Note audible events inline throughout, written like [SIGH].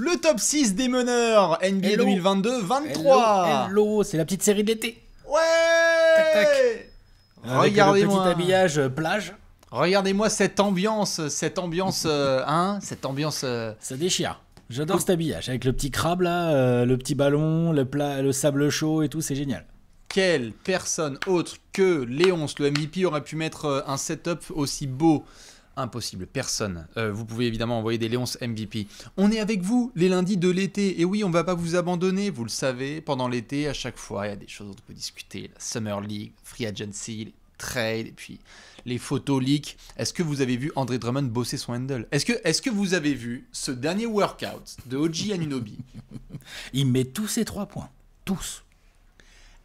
Le top 6 des meneurs NBA 2022 23. Hello, c'est la petite série d'été. Ouais. Tac, tac. Regardez-moi. Petit habillage euh, plage. Regardez-moi cette ambiance, cette ambiance, euh, hein, cette ambiance. Euh, Ça déchire. J'adore cet habillage avec le petit crabe là, le petit ballon, le plat, le sable chaud et tout, c'est génial. Quelle personne autre que Léonce, le MVP, aurait pu mettre un setup aussi beau impossible, personne. Euh, vous pouvez évidemment envoyer des Léonce MVP. On est avec vous les lundis de l'été, et oui, on ne va pas vous abandonner, vous le savez, pendant l'été, à chaque fois, il y a des choses dont on peut discuter, la Summer League, Free Agency, trade, et puis les photos leaks. Est-ce que vous avez vu André Drummond bosser son handle Est-ce que, est que vous avez vu ce dernier workout de Oji Anunobi [LAUGHS] Il met tous ses trois points, tous.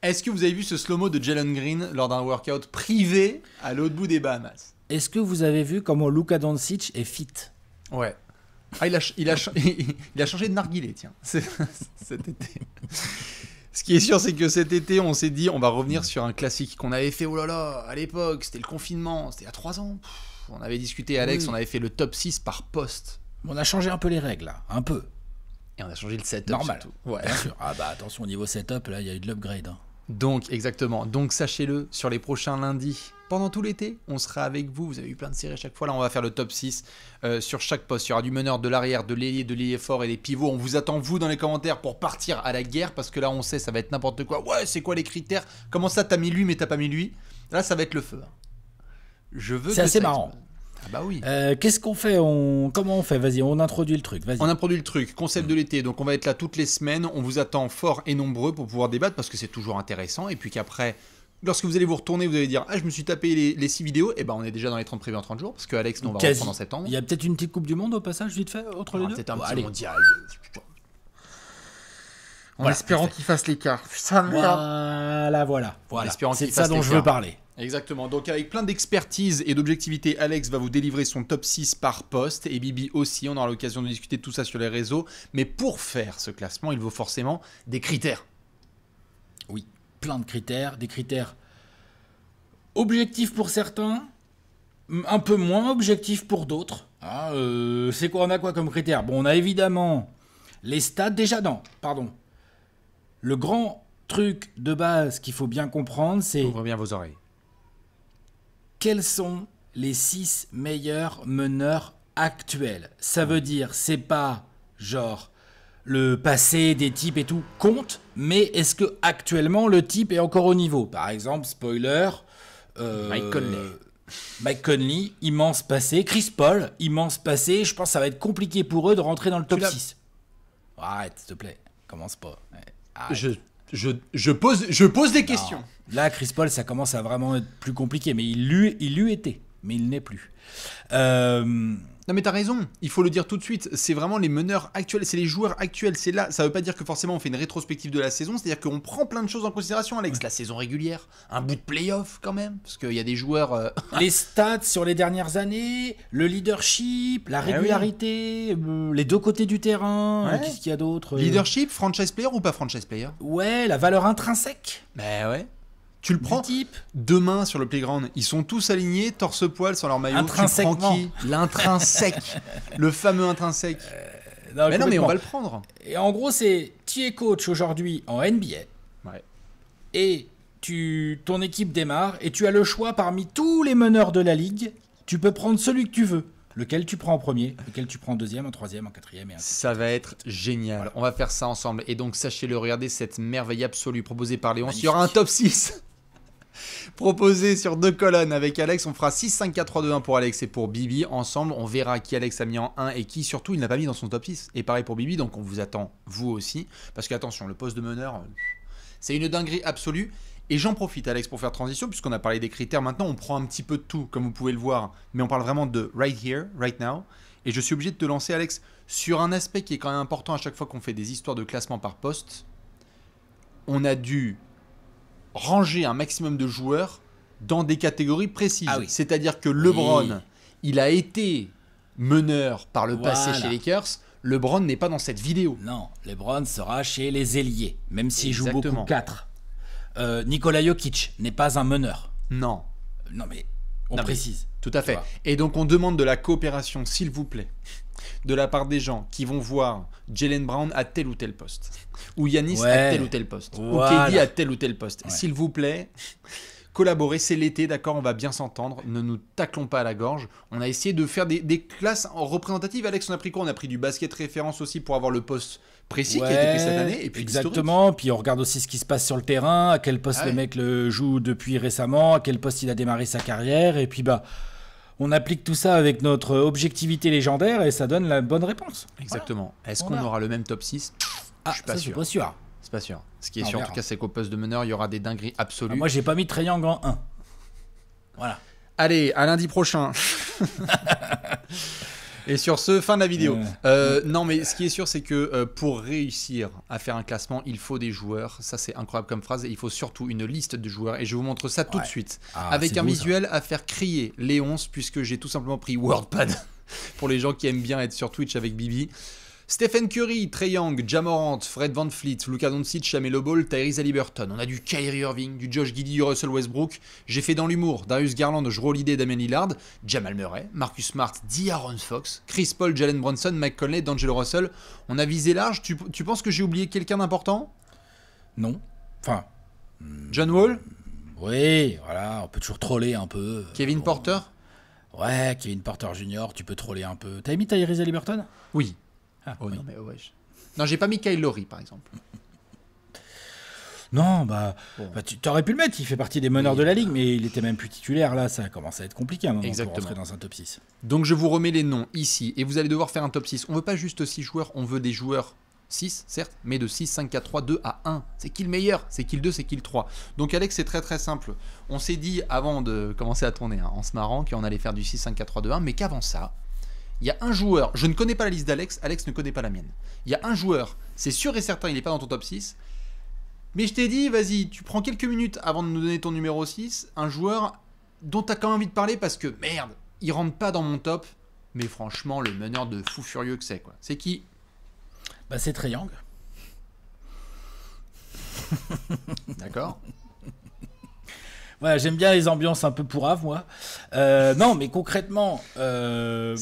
Est-ce que vous avez vu ce slow-mo de Jalen Green lors d'un workout privé à l'autre bout des Bahamas est-ce que vous avez vu comment Luka Doncic est fit Ouais. Ah, [LAUGHS] il a, changé de narguilé, tiens, [LAUGHS] cet été. Ce qui est sûr, c'est que cet été, on s'est dit, on va revenir sur un classique qu'on avait fait, oh là là, à l'époque, c'était le confinement, c'était à y 3 ans. on avait discuté, Alex, on avait fait le top 6 par poste. On a changé un peu les règles, un peu. Et on a changé le setup. Normal. Ouais. Ah bah attention, au niveau setup, là, il y a eu de l'upgrade. Hein. Donc, exactement. Donc, sachez-le, sur les prochains lundis, pendant tout l'été, on sera avec vous. Vous avez eu plein de séries à chaque fois. Là, on va faire le top 6 euh, sur chaque poste. Il y aura du meneur, de l'arrière, de l'ailier, de l'ailier fort et des pivots. On vous attend, vous, dans les commentaires pour partir à la guerre parce que là, on sait, ça va être n'importe quoi. Ouais, c'est quoi les critères Comment ça, t'as mis lui, mais t'as pas mis lui Là, ça va être le feu. Hein. Je veux. C'est assez marrant. Ah bah oui. Euh, qu'est-ce qu'on fait on... Comment on fait Vas-y, on introduit le truc. On introduit le truc. Concept de l'été. Donc on va être là toutes les semaines. On vous attend fort et nombreux pour pouvoir débattre parce que c'est toujours intéressant. Et puis qu'après, lorsque vous allez vous retourner, vous allez dire Ah, je me suis tapé les, les 6 vidéos. Et eh ben on est déjà dans les 30 prévus en 30 jours parce que Alex, on va reprendre en septembre. Il y a peut-être une petite Coupe du Monde au passage, vite fait, entre les deux. peut un mondial. En espérant qu'il fasse l'écart. Putain, voilà, voilà, voilà. C'est ça dont je veux parler. Exactement. Donc avec plein d'expertise et d'objectivité, Alex va vous délivrer son top 6 par poste et Bibi aussi. On aura l'occasion de discuter de tout ça sur les réseaux. Mais pour faire ce classement, il vaut forcément des critères. Oui, plein de critères. Des critères objectifs pour certains, un peu moins objectifs pour d'autres. Ah, euh, c'est quoi On a quoi comme critères Bon, on a évidemment les stats. Déjà, dans, pardon. Le grand truc de base qu'il faut bien comprendre, c'est... Ouvrez bien vos oreilles quels sont les six meilleurs meneurs actuels Ça veut dire, c'est pas genre le passé des types et tout compte, mais est-ce que actuellement le type est encore au niveau Par exemple, spoiler, euh, Mike Conley. immense passé. Chris Paul, immense passé. Je pense que ça va être compliqué pour eux de rentrer dans le top 6. Arrête, s'il te plaît. Commence pas. Je, pose, je pose des questions. Là, Chris Paul, ça commence à vraiment être plus compliqué, mais il lui, il lui mais il n'est plus. Euh, non mais t'as raison, il faut le dire tout de suite, c'est vraiment les meneurs actuels, c'est les joueurs actuels, c'est là, ça veut pas dire que forcément on fait une rétrospective de la saison, c'est-à-dire qu'on prend plein de choses en considération Alex, la saison régulière, un bout de playoff quand même, parce qu'il y a des joueurs... Euh, les [LAUGHS] stats sur les dernières années, le leadership, la eh régularité, euh, les deux côtés du terrain, qu'est-ce qu'il y a d'autre Leadership, franchise player ou pas franchise player Ouais, la valeur intrinsèque. Ben ouais. Tu le prends type. demain sur le playground, ils sont tous alignés, torse poil sur leur maillot. Intrinsèquement. L'intrinsèque. [LAUGHS] le fameux intrinsèque. Euh, mais non, mais on va le prendre. Et en gros, c'est tu es coach aujourd'hui en NBA. Ouais. Et tu, ton équipe démarre et tu as le choix parmi tous les meneurs de la ligue. Tu peux prendre celui que tu veux. Lequel tu prends en premier, lequel tu prends en deuxième, en troisième, en quatrième et Ça va être génial. On va faire ça ensemble. Et donc, sachez-le, regarder cette merveille absolue proposée par Léon. Il y aura un top 6. [LAUGHS] proposé sur deux colonnes avec Alex. On fera 6, 5, 4, 3, 2, 1 pour Alex et pour Bibi. Ensemble, on verra qui Alex a mis en 1 et qui surtout il n'a pas mis dans son top 6. Et pareil pour Bibi, donc on vous attend vous aussi. Parce qu'attention, le poste de meneur, c'est une dinguerie absolue. Et j'en profite, Alex, pour faire transition, puisqu'on a parlé des critères. Maintenant, on prend un petit peu de tout, comme vous pouvez le voir. Mais on parle vraiment de right here, right now. Et je suis obligé de te lancer, Alex, sur un aspect qui est quand même important à chaque fois qu'on fait des histoires de classement par poste. On a dû ranger un maximum de joueurs dans des catégories précises. Ah C'est-à-dire que LeBron, il a été meneur par le passé chez Lakers. LeBron n'est pas dans cette vidéo. Non, LeBron sera chez les ailiers, même s'il joue beaucoup 4. Euh, Nikola Jokic n'est pas un meneur. Non. Non mais on précise. tout à fait. Et donc on demande de la coopération, s'il vous plaît de la part des gens qui vont voir Jalen Brown à tel ou tel poste, ou Yanis à tel ou tel poste, ou KD à tel ou tel poste. S'il vous plaît, collaborez, c'est l'été, d'accord, on va bien s'entendre, ne nous taclons pas à la gorge. On a essayé de faire des, classes représentatives. Alex, on a pris quoi On a pris du basket référence aussi pour avoir le poste précis qui a été pris cette année. Et puis exactement, puis on regarde aussi ce qui se passe sur le terrain, à quel poste le ah mec le joue depuis récemment, à quel poste il a démarré sa carrière, et puis bah on applique tout ça avec notre objectivité légendaire et ça donne la bonne réponse. Exactement. Est-ce qu'on aura le même top 6 ah, ne suis pas sûr. C'est pas sûr. Ce qui est ah, sûr, en tout cas, c'est qu'au poste de meneur, il y aura des dingueries absolues. Ah, moi, j'ai pas mis triangle en 1. Voilà. Allez, à lundi prochain. [LAUGHS] Et sur ce, fin de la vidéo. Euh, non, mais ce qui est sûr, c'est que euh, pour réussir à faire un classement, il faut des joueurs. Ça, c'est incroyable comme phrase. Et il faut surtout une liste de joueurs. Et je vous montre ça tout de suite. Ah, avec un visuel à faire crier les puisque j'ai tout simplement pris WordPad [LAUGHS] pour les gens qui aiment bien être sur Twitch avec Bibi. Stephen Curry, Trey Young, Jamorant, Fred Van Fleet, Luka Doncic, Chamelo Ball, Tyrese Haliburton. On a du Kyrie Irving, du Josh Giddy, Russell Westbrook. J'ai fait dans l'humour Darius Garland, Jrue l'idée, Damien Lillard, Jamal Murray, Marcus Smart, D'Aaron Fox, Chris Paul, Jalen Brunson, Mike Conley, D'Angelo Russell. On a visé large. Tu, penses que j'ai oublié quelqu'un d'important Non. Enfin. John Wall Oui, voilà, on peut toujours troller un peu. Kevin Porter Ouais, Kevin Porter Junior, tu peux troller un peu. T'as aimé Tyrese Haliburton Oui, ah, oh, non, mais Non, j'ai pas mis Kyle Lowry, par exemple. Non, bah, bah T'aurais tu aurais pu le mettre, il fait partie des meneurs de la ligue, mais il était même plus titulaire là, ça a commencé à être compliqué à rentrer dans un top 6. Donc je vous remets les noms ici, et vous allez devoir faire un top 6. On veut pas juste 6 joueurs, on veut des joueurs 6, certes, mais de 6, 5, 4, 3, 2 à 1. C'est qui le meilleur C'est qui le 2 C'est qui le 3 Donc Alex, c'est très très simple. On s'est dit avant de commencer à tourner, hein, en se marrant, qu'on allait faire du 6, 5, 4, 3, 2, 1, mais qu'avant ça, il y a un joueur, je ne connais pas la liste d'Alex, Alex ne connaît pas la mienne. Il y a un joueur, c'est sûr et certain, il n'est pas dans ton top 6. Mais je t'ai dit, vas-y, tu prends quelques minutes avant de nous donner ton numéro 6, un joueur dont tu as quand même envie de parler parce que merde, il rentre pas dans mon top, mais franchement, le meneur de fou furieux que c'est quoi. C'est qui Bah c'est Triangle. D'accord j'aime bien les ambiances un peu pourraves, moi. Euh, non, mais concrètement, euh,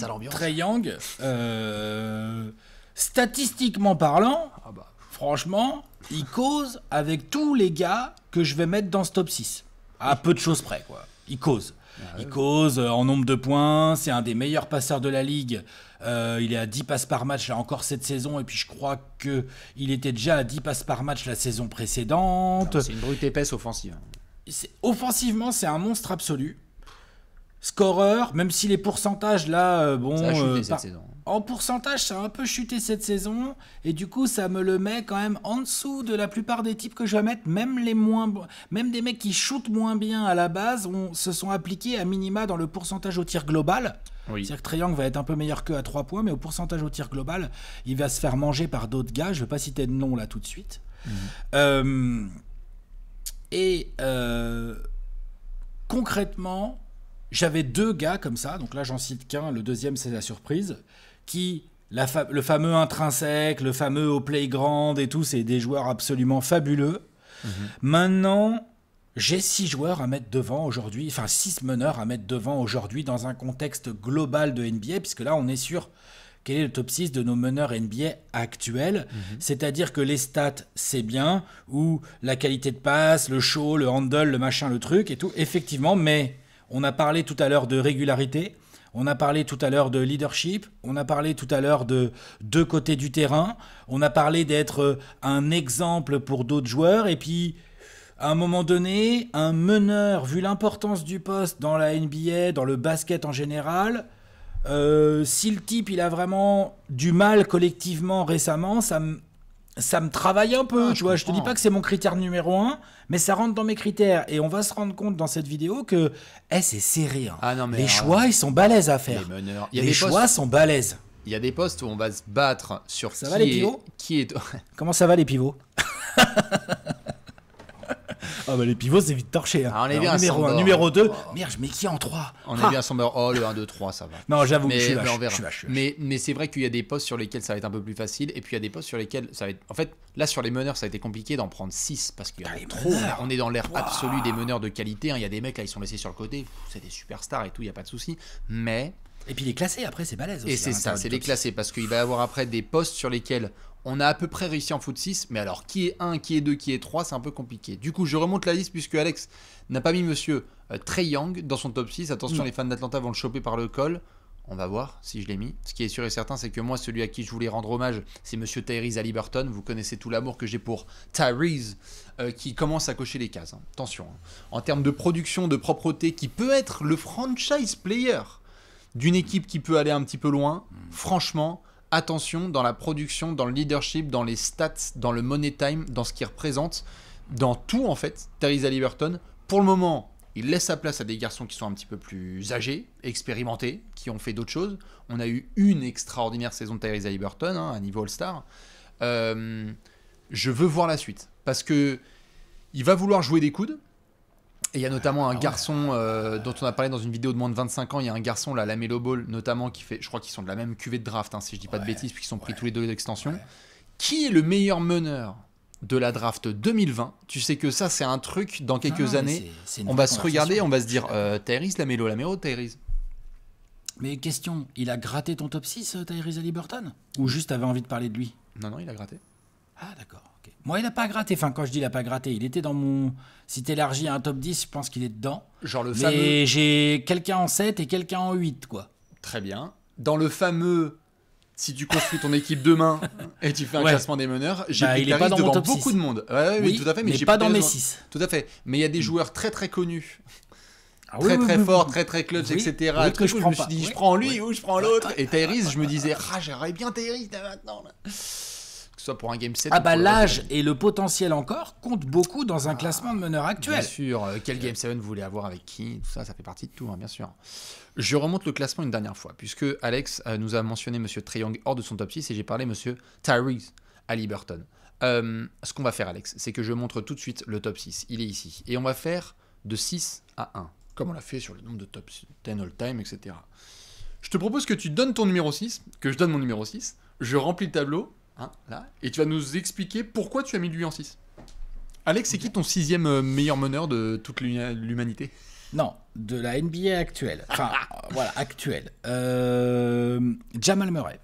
Young, euh, statistiquement parlant, ah bah. franchement, il cause avec tous les gars que je vais mettre dans ce top 6. À peu de choses près, quoi. Il cause. Ah il cause euh, en nombre de points, c'est un des meilleurs passeurs de la ligue. il est à 10 passes par match là encore cette saison et puis je crois que il était déjà à 10 passes par match la saison précédente. C'est une brute épaisse offensive offensivement, c'est un monstre absolu. Scoreur, même si les pourcentages là, euh, bon, euh, en pourcentage, ça a un peu chuté cette saison, et du coup, ça me le met quand même en dessous de la plupart des types que je vais mettre, même les moins, même des mecs qui shootent moins bien à la base, on, se sont appliqués à minima dans le pourcentage au tir global. C'est-à-dire que Triangle va être un peu meilleur que à 3 points, mais au pourcentage au tir global, il va se faire manger par d'autres gars. Je ne vais pas citer de nom là tout de suite. Mmh. Euh, et euh, concrètement, j'avais deux gars comme ça, donc là j'en cite qu'un, le deuxième c'est la surprise, qui, le fameux intrinsèque, le fameux au playground et tout, c'est des joueurs absolument fabuleux. Mhm. Maintenant, j'ai six joueurs à mettre devant aujourd'hui, enfin six meneurs à mettre devant aujourd'hui dans un contexte global de NBA, puisque là on est sur quel est le top 6 de nos meneurs NBA actuels. Mhm. C'est-à-dire que les stats, c'est bien, ou la qualité de passe, le show, le handle, le machin, le truc et tout. Effectivement, mais on a parlé tout à l'heure de régularité. On a parlé tout à l'heure de leadership, on a parlé tout à l'heure de deux côtés du terrain, on a parlé d'être euh, un exemple pour d'autres joueurs, et puis à un moment donné, un meneur, vu l'importance du poste dans la NBA, dans le basket en général, euh, si le type il a vraiment du mal collectivement récemment, ça me ça me travaille un peu, ah, vois. Je, te dis pas que c'est mon critère numéro un, mais ça rentre dans mes critères. Et on va se rendre compte dans cette vidéo que, eh, c'est serré. Hein. Ah les choix, ils sont balèzes à faire. Les, choix sont balèzes. Il y a des postes où on va se battre sur ça qui est. Comment ça va les pivots [LAUGHS] Ah bah les pivots, c'est vite torché. Hein. Ah, on est numéro numéro 2. Merde, mais qui en 3 On est ah. bien sans Oh, le 1, 2, 3, ça va. Non, j'avoue, je mais, je suis mais, mais c'est vrai qu'il y a des postes sur lesquels ça va être un peu plus facile. Et puis il y a des postes sur lesquels ça va être. En fait, là, sur les meneurs, ça a été compliqué d'en prendre 6 parce qu'il y ah, trop. On est dans l'ère absolue des meneurs de qualité. Hein. Il y a des mecs là, ils sont laissés sur le côté. C'est des superstars et tout, il n'y a pas de souci. Mais Et puis les classés après, c'est balèze aussi. Et c'est hein, ça, c'est les classés, parce qu'il va y avoir après des postes sur lesquels on a à peu près réussi en foot 6, mais alors qui est 1, qui est 2, qui est 3, c'est un peu compliqué. Du coup, je remonte la liste puisque Alex n'a pas mis monsieur euh, Trey Young dans son top 6. Attention, les fans d'Atlanta vont le choper par le col. On va voir si je l'ai mis. Ce qui est sûr et certain, c'est que moi, celui à qui je voulais rendre hommage, c'est monsieur Tyrese Aliberton. Vous connaissez tout l'amour que j'ai pour Tyrese, euh, qui commence à cocher les cases. Hein. Attention. Hein. En termes de production, de propreté, qui peut être le franchise player d'une équipe qui peut aller un petit peu loin, hmm. franchement attention dans la production, dans le leadership, dans les stats, dans le money time, dans ce qu'il représente, dans tout en fait, Terry Liberton. Pour le moment, il laisse sa place à des garçons qui sont un petit peu plus âgés, expérimentés, qui ont fait d'autres choses. On a eu une extraordinaire saison de Tyrese Liberton hein, à niveau All-Star. Euh, je veux voir la suite. Parce que il va vouloir jouer des coudes. Et il y a notamment un ah garçon euh, dont on a parlé dans une vidéo de moins de 25 ans. Il y a un garçon, là, la Melo Ball, notamment, qui fait. Je crois qu'ils sont de la même cuvée de draft, hein, si je dis pas de bêtises, puisqu'ils sont pris tous les deux d'extension. Qui est le meilleur meneur de la draft 2020 Tu sais que ça, c'est un truc, dans quelques ah, années, on va se regarder, on va se dire euh, la Melo, la Mais question, il a gratté ton top 6, euh, Tyrese Liberton Ou juste avait envie de parler de lui Non, non, il a gratté. Ah, d'accord. Moi, il n'a pas gratté. Enfin, quand je dis il n'a pas gratté, il était dans mon. Si t'élargis un top 10, je pense qu'il est dedans. Genre le fameux. j'ai quelqu'un en 7 et quelqu'un en 8, quoi. Très bien. Dans le fameux. Si tu construis ton équipe demain [LAUGHS] et tu fais un classement des meneurs, bah, j'ai bah, beaucoup de monde. oui, tout à fait. Mais, j'ai pas dans mes 6. Tout à fait. Mais il y a des mm. joueurs très très connus ah très très forts, fort, très très clubs, etc. Oui, je, je prends me suis je prends lui ou je prends l'autre. Et Tyrese, je me disais, ah, j'aimerais bien Tyrese maintenant soit pour un game 7. Ah bah l'âge et le potentiel encore comptent beaucoup dans un ah, classement de meneur actuel. Bien sûr, euh, quel game 7 vous voulez avoir avec qui, tout ça, ça fait partie de tout, hein, bien sûr. Je remonte le classement une dernière fois, puisque Alex euh, nous a mentionné Monsieur Triangle hors de son top 6 et j'ai parlé Monsieur Tyrese à Liberton. Euh, ce qu'on va faire, Alex, c'est que je montre tout de suite le top 6. Il est ici. Et on va faire de 6 à 1, comme on l'a fait sur le nombre de top 10 all-time, etc. Je te propose que tu donnes ton numéro 6, que je donne mon numéro 6, je remplis le tableau, Hein, et tu vas nous expliquer pourquoi tu as mis lui en 6. Alex, c'est qui ton sixième euh, meilleur meneur de toute l'humanité Non, de la NBA actuelle. Enfin, [LAUGHS] voilà, actuelle. Euh, Jamal Murray.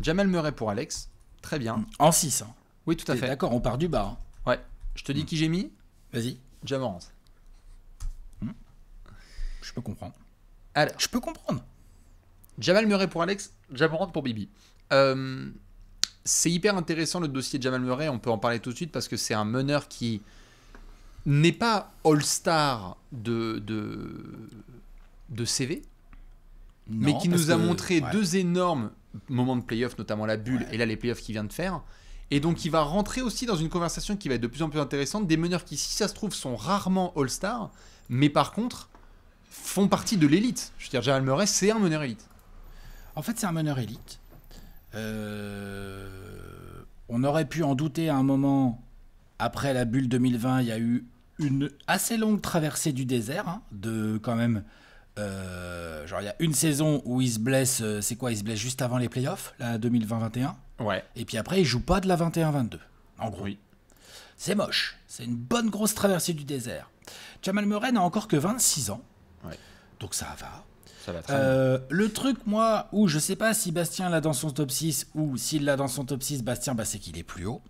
Jamal Murray pour Alex. Très bien. Mm, en 6. Hein. Oui, tout à fait. D'accord, on part du bas. Hein. Ouais. Je te dis mm. qui j'ai mis Vas-y. Jamorant. Mm. Je peux comprendre. je peux comprendre. Jamal Murray pour Alex, Jamorant pour Bibi. Euh, c'est hyper intéressant le dossier de Jamal Murray, on peut en parler tout de suite parce que c'est un meneur qui n'est pas all-star de, de, CV, mais qui nous a montré deux énormes moments de playoff, notamment la bulle et là les playoffs qu'il vient de faire. Et donc il va rentrer aussi dans une conversation qui va être de plus en plus intéressante, des meneurs qui, si ça se trouve, sont rarement all-star, mais par contre font partie de l'élite. Je veux dire, Jamal Murray, c'est un meneur élite. En fait, c'est un meneur élite. Euh, on aurait pu en douter à un moment. Après la bulle 2020, il y a eu une assez longue traversée du désert, hein, de quand même. Euh, genre, il y a une saison où il se blesse. Euh, c'est quoi Il se blesse juste avant les playoffs, la 2020-21. Ouais. Et puis après, il joue pas de la 21-22. En gros. Oui. C'est moche. C'est une bonne grosse traversée du désert. Jamal Murray n'a encore que 26 ans. Donc ça va. Euh, le truc, moi, où je sais pas si Bastien l'a dans son top 6 ou s'il l'a dans son top 6, Bastien, bah, c'est qu'il est plus haut.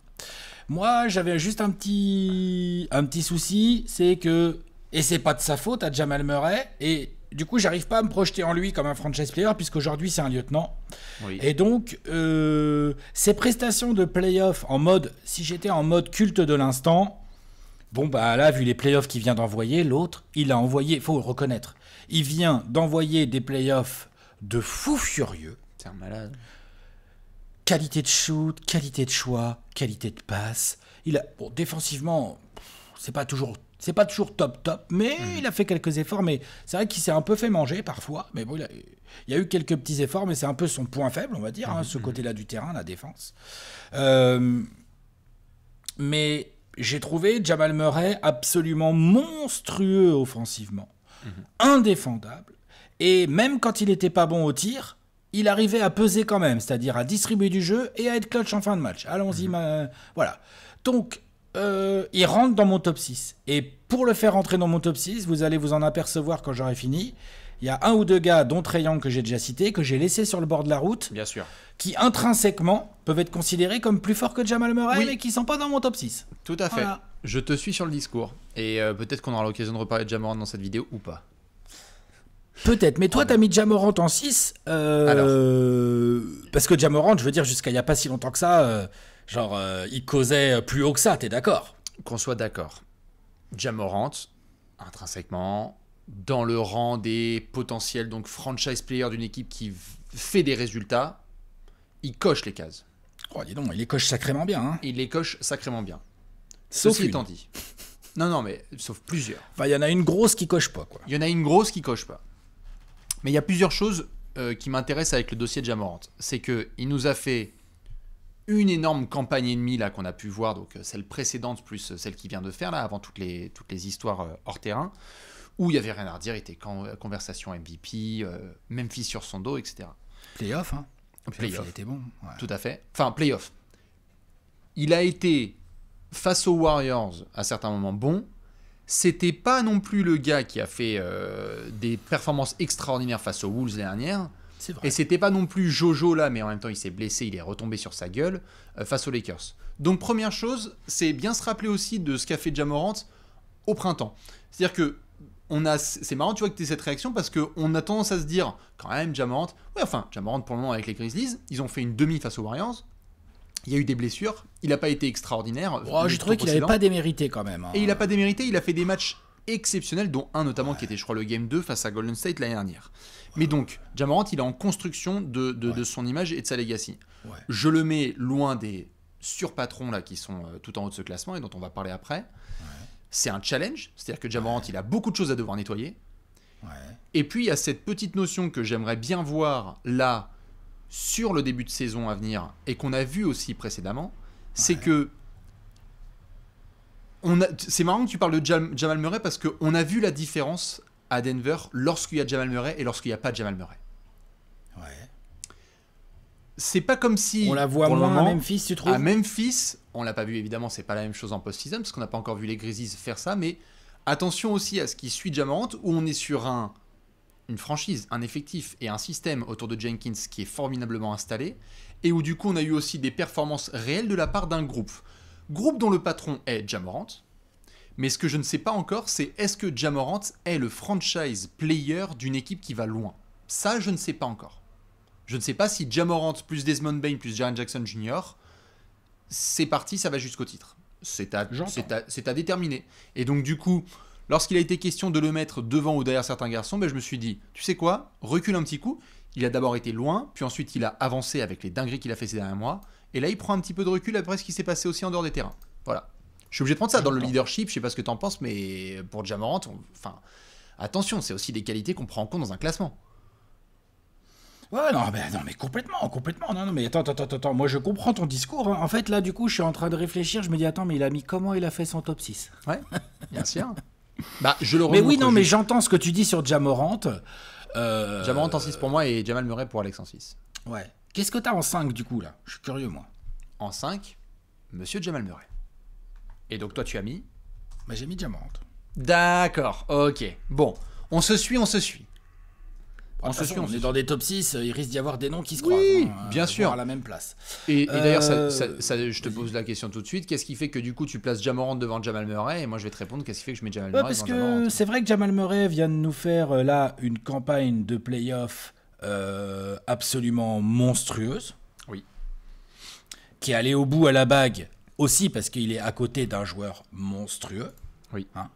Moi, j'avais juste un petit, un petit souci, c'est que. Et c'est pas de sa faute à Jamal Murray. Et du coup, j'arrive pas à me projeter en lui comme un franchise player, puisqu'aujourd'hui, c'est un lieutenant. Et donc, euh, ses prestations de playoff en mode, si j'étais en mode culte de l'instant, Bon, bah là, vu les playoffs qu'il vient d'envoyer, l'autre, il a envoyé, il faut le reconnaître, il vient d'envoyer des playoffs de fou furieux. C'est un malade. Qualité de shoot, qualité de choix, qualité de passe. Il a, défensivement, c'est pas toujours c'est pas toujours top top, mais mmh. il a fait quelques efforts. Mais c'est vrai qu'il s'est un peu fait manger parfois. Mais bon, il, y a eu quelques petits efforts, mais c'est un peu son point faible, on va dire, hein, mmh. ce mmh. côté-là du terrain, la défense. Euh, mais j'ai trouvé Jamal Murray absolument monstrueux offensivement, mhm. indéfendable. Et même quand il n'était pas bon au tir, il arrivait à peser quand même, c'est-à-dire à distribuer du jeu et à être clutch en fin de match. Allons-y, mhm. voilà. Donc, euh, il rentre dans mon top 6. Et pour le faire rentrer dans mon top 6, vous allez vous en apercevoir quand j'aurai fini il y a un ou deux gars, dont Trayan que j'ai déjà cité, que j'ai laissé sur le bord de la route. Bien sûr. Qui intrinsèquement peuvent être considérés comme plus forts que Jamal Murray, mais qui sont pas dans mon top 6. Tout à fait. Je te suis sur le discours. Et euh, peut-être qu'on aura l'occasion de reparler de Jamal dans cette vidéo ou pas. Peut-être, mais toi, tu as mis Jamorant en 6. Euh, parce que Jamorant, je veux dire, jusqu'à il n'y a pas si longtemps que ça, euh, genre, il causait plus haut que ça, tu es d'accord Qu'on soit d'accord. Jamorant, intrinsèquement, dans le rang des potentiels donc franchise players d'une équipe qui fait des résultats, il coche les cases. Oh, dis donc, il les coche sacrément bien. Hein. Il les coche sacrément bien. Sauf une. étant dit. Non, non, mais sauf plusieurs. il y en a une grosse qui coche pas, quoi. Il y en a une grosse qui coche pas. Mais il y a plusieurs choses euh, qui m'intéressent avec le dossier de Jamorant. C'est que il nous a fait une énorme campagne ennemie là qu'on a pu voir, donc euh, celle précédente plus euh, celle qui vient de faire là, avant toutes les, toutes les histoires hors terrain, où il n'y avait rien à redire, il était euh, conversation MVP, euh, Memphis sur son dos, etc. Playoff, hein Playoff. il était bon. Tout à fait. Enfin, playoff. Il a été, face aux Warriors, à certains moments bon. C'était pas non plus le gars qui a fait euh, des performances extraordinaires face aux Wolves l'année dernière. Vrai. Et c'était pas non plus Jojo là, mais en même temps il s'est blessé, il est retombé sur sa gueule face aux Lakers. Donc première chose, c'est bien se rappeler aussi de ce qu'a fait Jamorant au printemps. C'est-à-dire que on a, c'est marrant, tu vois, que tu cette réaction parce qu'on a tendance à se dire, quand même, Jamorant, ouais, enfin, Jamorant pour le moment avec les Grizzlies, ils ont fait une demi face aux Warriors. Il y a eu des blessures, il n'a pas été extraordinaire. Je oh, J'ai trouvé qu'il n'avait pas démérité quand même. Hein. Et il n'a pas démérité, il a fait des matchs exceptionnels, dont un notamment qui était, je crois, le game 2 face à Golden State l'année dernière. Mais donc, Jamorant, il est en construction de, de son image et de sa legacy. Je le mets loin des surpatrons là qui sont euh, tout en haut de ce classement et dont on va parler après c'est un challenge, c'est-à-dire que Jamal ouais. il a beaucoup de choses à devoir nettoyer. Et puis, il y a cette petite notion que j'aimerais bien voir là, sur le début de saison à venir, et qu'on a vu aussi précédemment, c'est que. On a... C'est marrant que tu parles de Jamal Murray parce qu'on a vu la différence à Denver lorsqu'il y a Jamal Murray et lorsqu'il n'y a pas Jamal Murray. Ouais c'est pas comme si. On la voit moins à Memphis, tu trouves À Memphis, on l'a pas vu évidemment, c'est pas la même chose en post-season, parce qu'on n'a pas encore vu les Grizzlies faire ça, mais attention aussi à ce qui suit Jamorant, où on est sur un, une franchise, un effectif et un système autour de Jenkins qui est formidablement installé, et où du coup on a eu aussi des performances réelles de la part d'un groupe. Groupe dont le patron est Jamorant, mais ce que je ne sais pas encore, c'est est-ce que Jamorant est le franchise player d'une équipe qui va loin Ça, je ne sais pas encore. Je ne sais pas si Jamorant plus Desmond Bain plus Jaren Jackson Jr. C'est parti, ça va jusqu'au titre. C'est à, déterminer. Et donc du coup, lorsqu'il a été question de le mettre devant ou derrière certains garçons, ben, je me suis dit, tu sais quoi, recule un petit coup. Il a d'abord été loin, puis ensuite il a avancé avec les dingueries qu'il a fait ces derniers mois. Et là, il prend un petit peu de recul après ce qui s'est passé aussi en dehors des terrains. Voilà. Je suis obligé de prendre ça dans le leadership. Je sais pas ce que en penses, mais pour Jamorant, enfin, attention, c'est aussi des qualités qu'on prend en compte dans un classement. Ouais, non, mais, complètement, complètement. Non, non, mais attends, attends, attends, moi je comprends ton discours. Hein. En fait, là, du coup, je suis en train de réfléchir. Je me dis, attends, mais il a mis comment il a fait son top 6 Ouais, bien sûr. [LAUGHS] bah, je le Mais oui, non, mais j'entends ce que tu dis sur Jamorant. Euh... en 6 pour moi et Jamal Murray pour Alex en 6. Ouais. Qu'est-ce que t'as en 5 du coup, là Je suis curieux, moi. En 5, Monsieur Jamal Murray. Et donc, toi, tu as mis Bah, j'ai mis Jamorante D'accord, ok. Bon, on se suit, on se suit en bah, ce on est dans des top 6, euh, il risque d'y avoir des noms qui se croient euh, bien sûr. À la même place. Et, d'ailleurs, euh, je te pose la question tout de suite. Qu'est-ce qui fait que du coup tu places Jamal devant Jamal Murray Et moi je vais te répondre, qu'est-ce qui fait que je mets Jamal Murray Murray Parce que c'est vrai que Jamal Murray vient de nous faire là une campagne de playoffs absolument monstrueuse. Oui. Qui est allé au bout à la bague aussi parce qu'il est à côté d'un joueur monstrueux. Oui. Hein.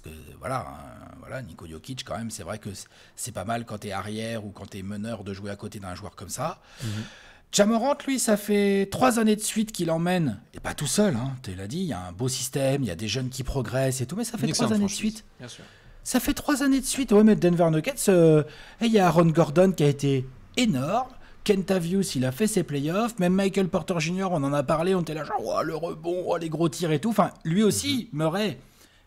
Parce que voilà, hein, voilà Nico Jokic, quand même, c'est vrai que c'est pas mal quand t'es arrière ou quand t'es meneur de jouer à côté d'un joueur comme ça. Mmh. Jamorant, lui, ça fait trois années de suite qu'il emmène, et pas tout seul, hein, tu l'as dit, il y a un beau système, il y a des jeunes qui progressent et tout, mais ça fait trois années de suite. Ça fait trois années de suite, ouais, mais Denver Nuggets, euh, et il y a Aaron Gordon qui a été énorme, Kentavius, il a fait ses playoffs. Même Michael Porter Jr., on en a parlé, on était là genre, oh, le rebond, oh, les gros tirs et tout. Enfin, lui aussi, mm Murray,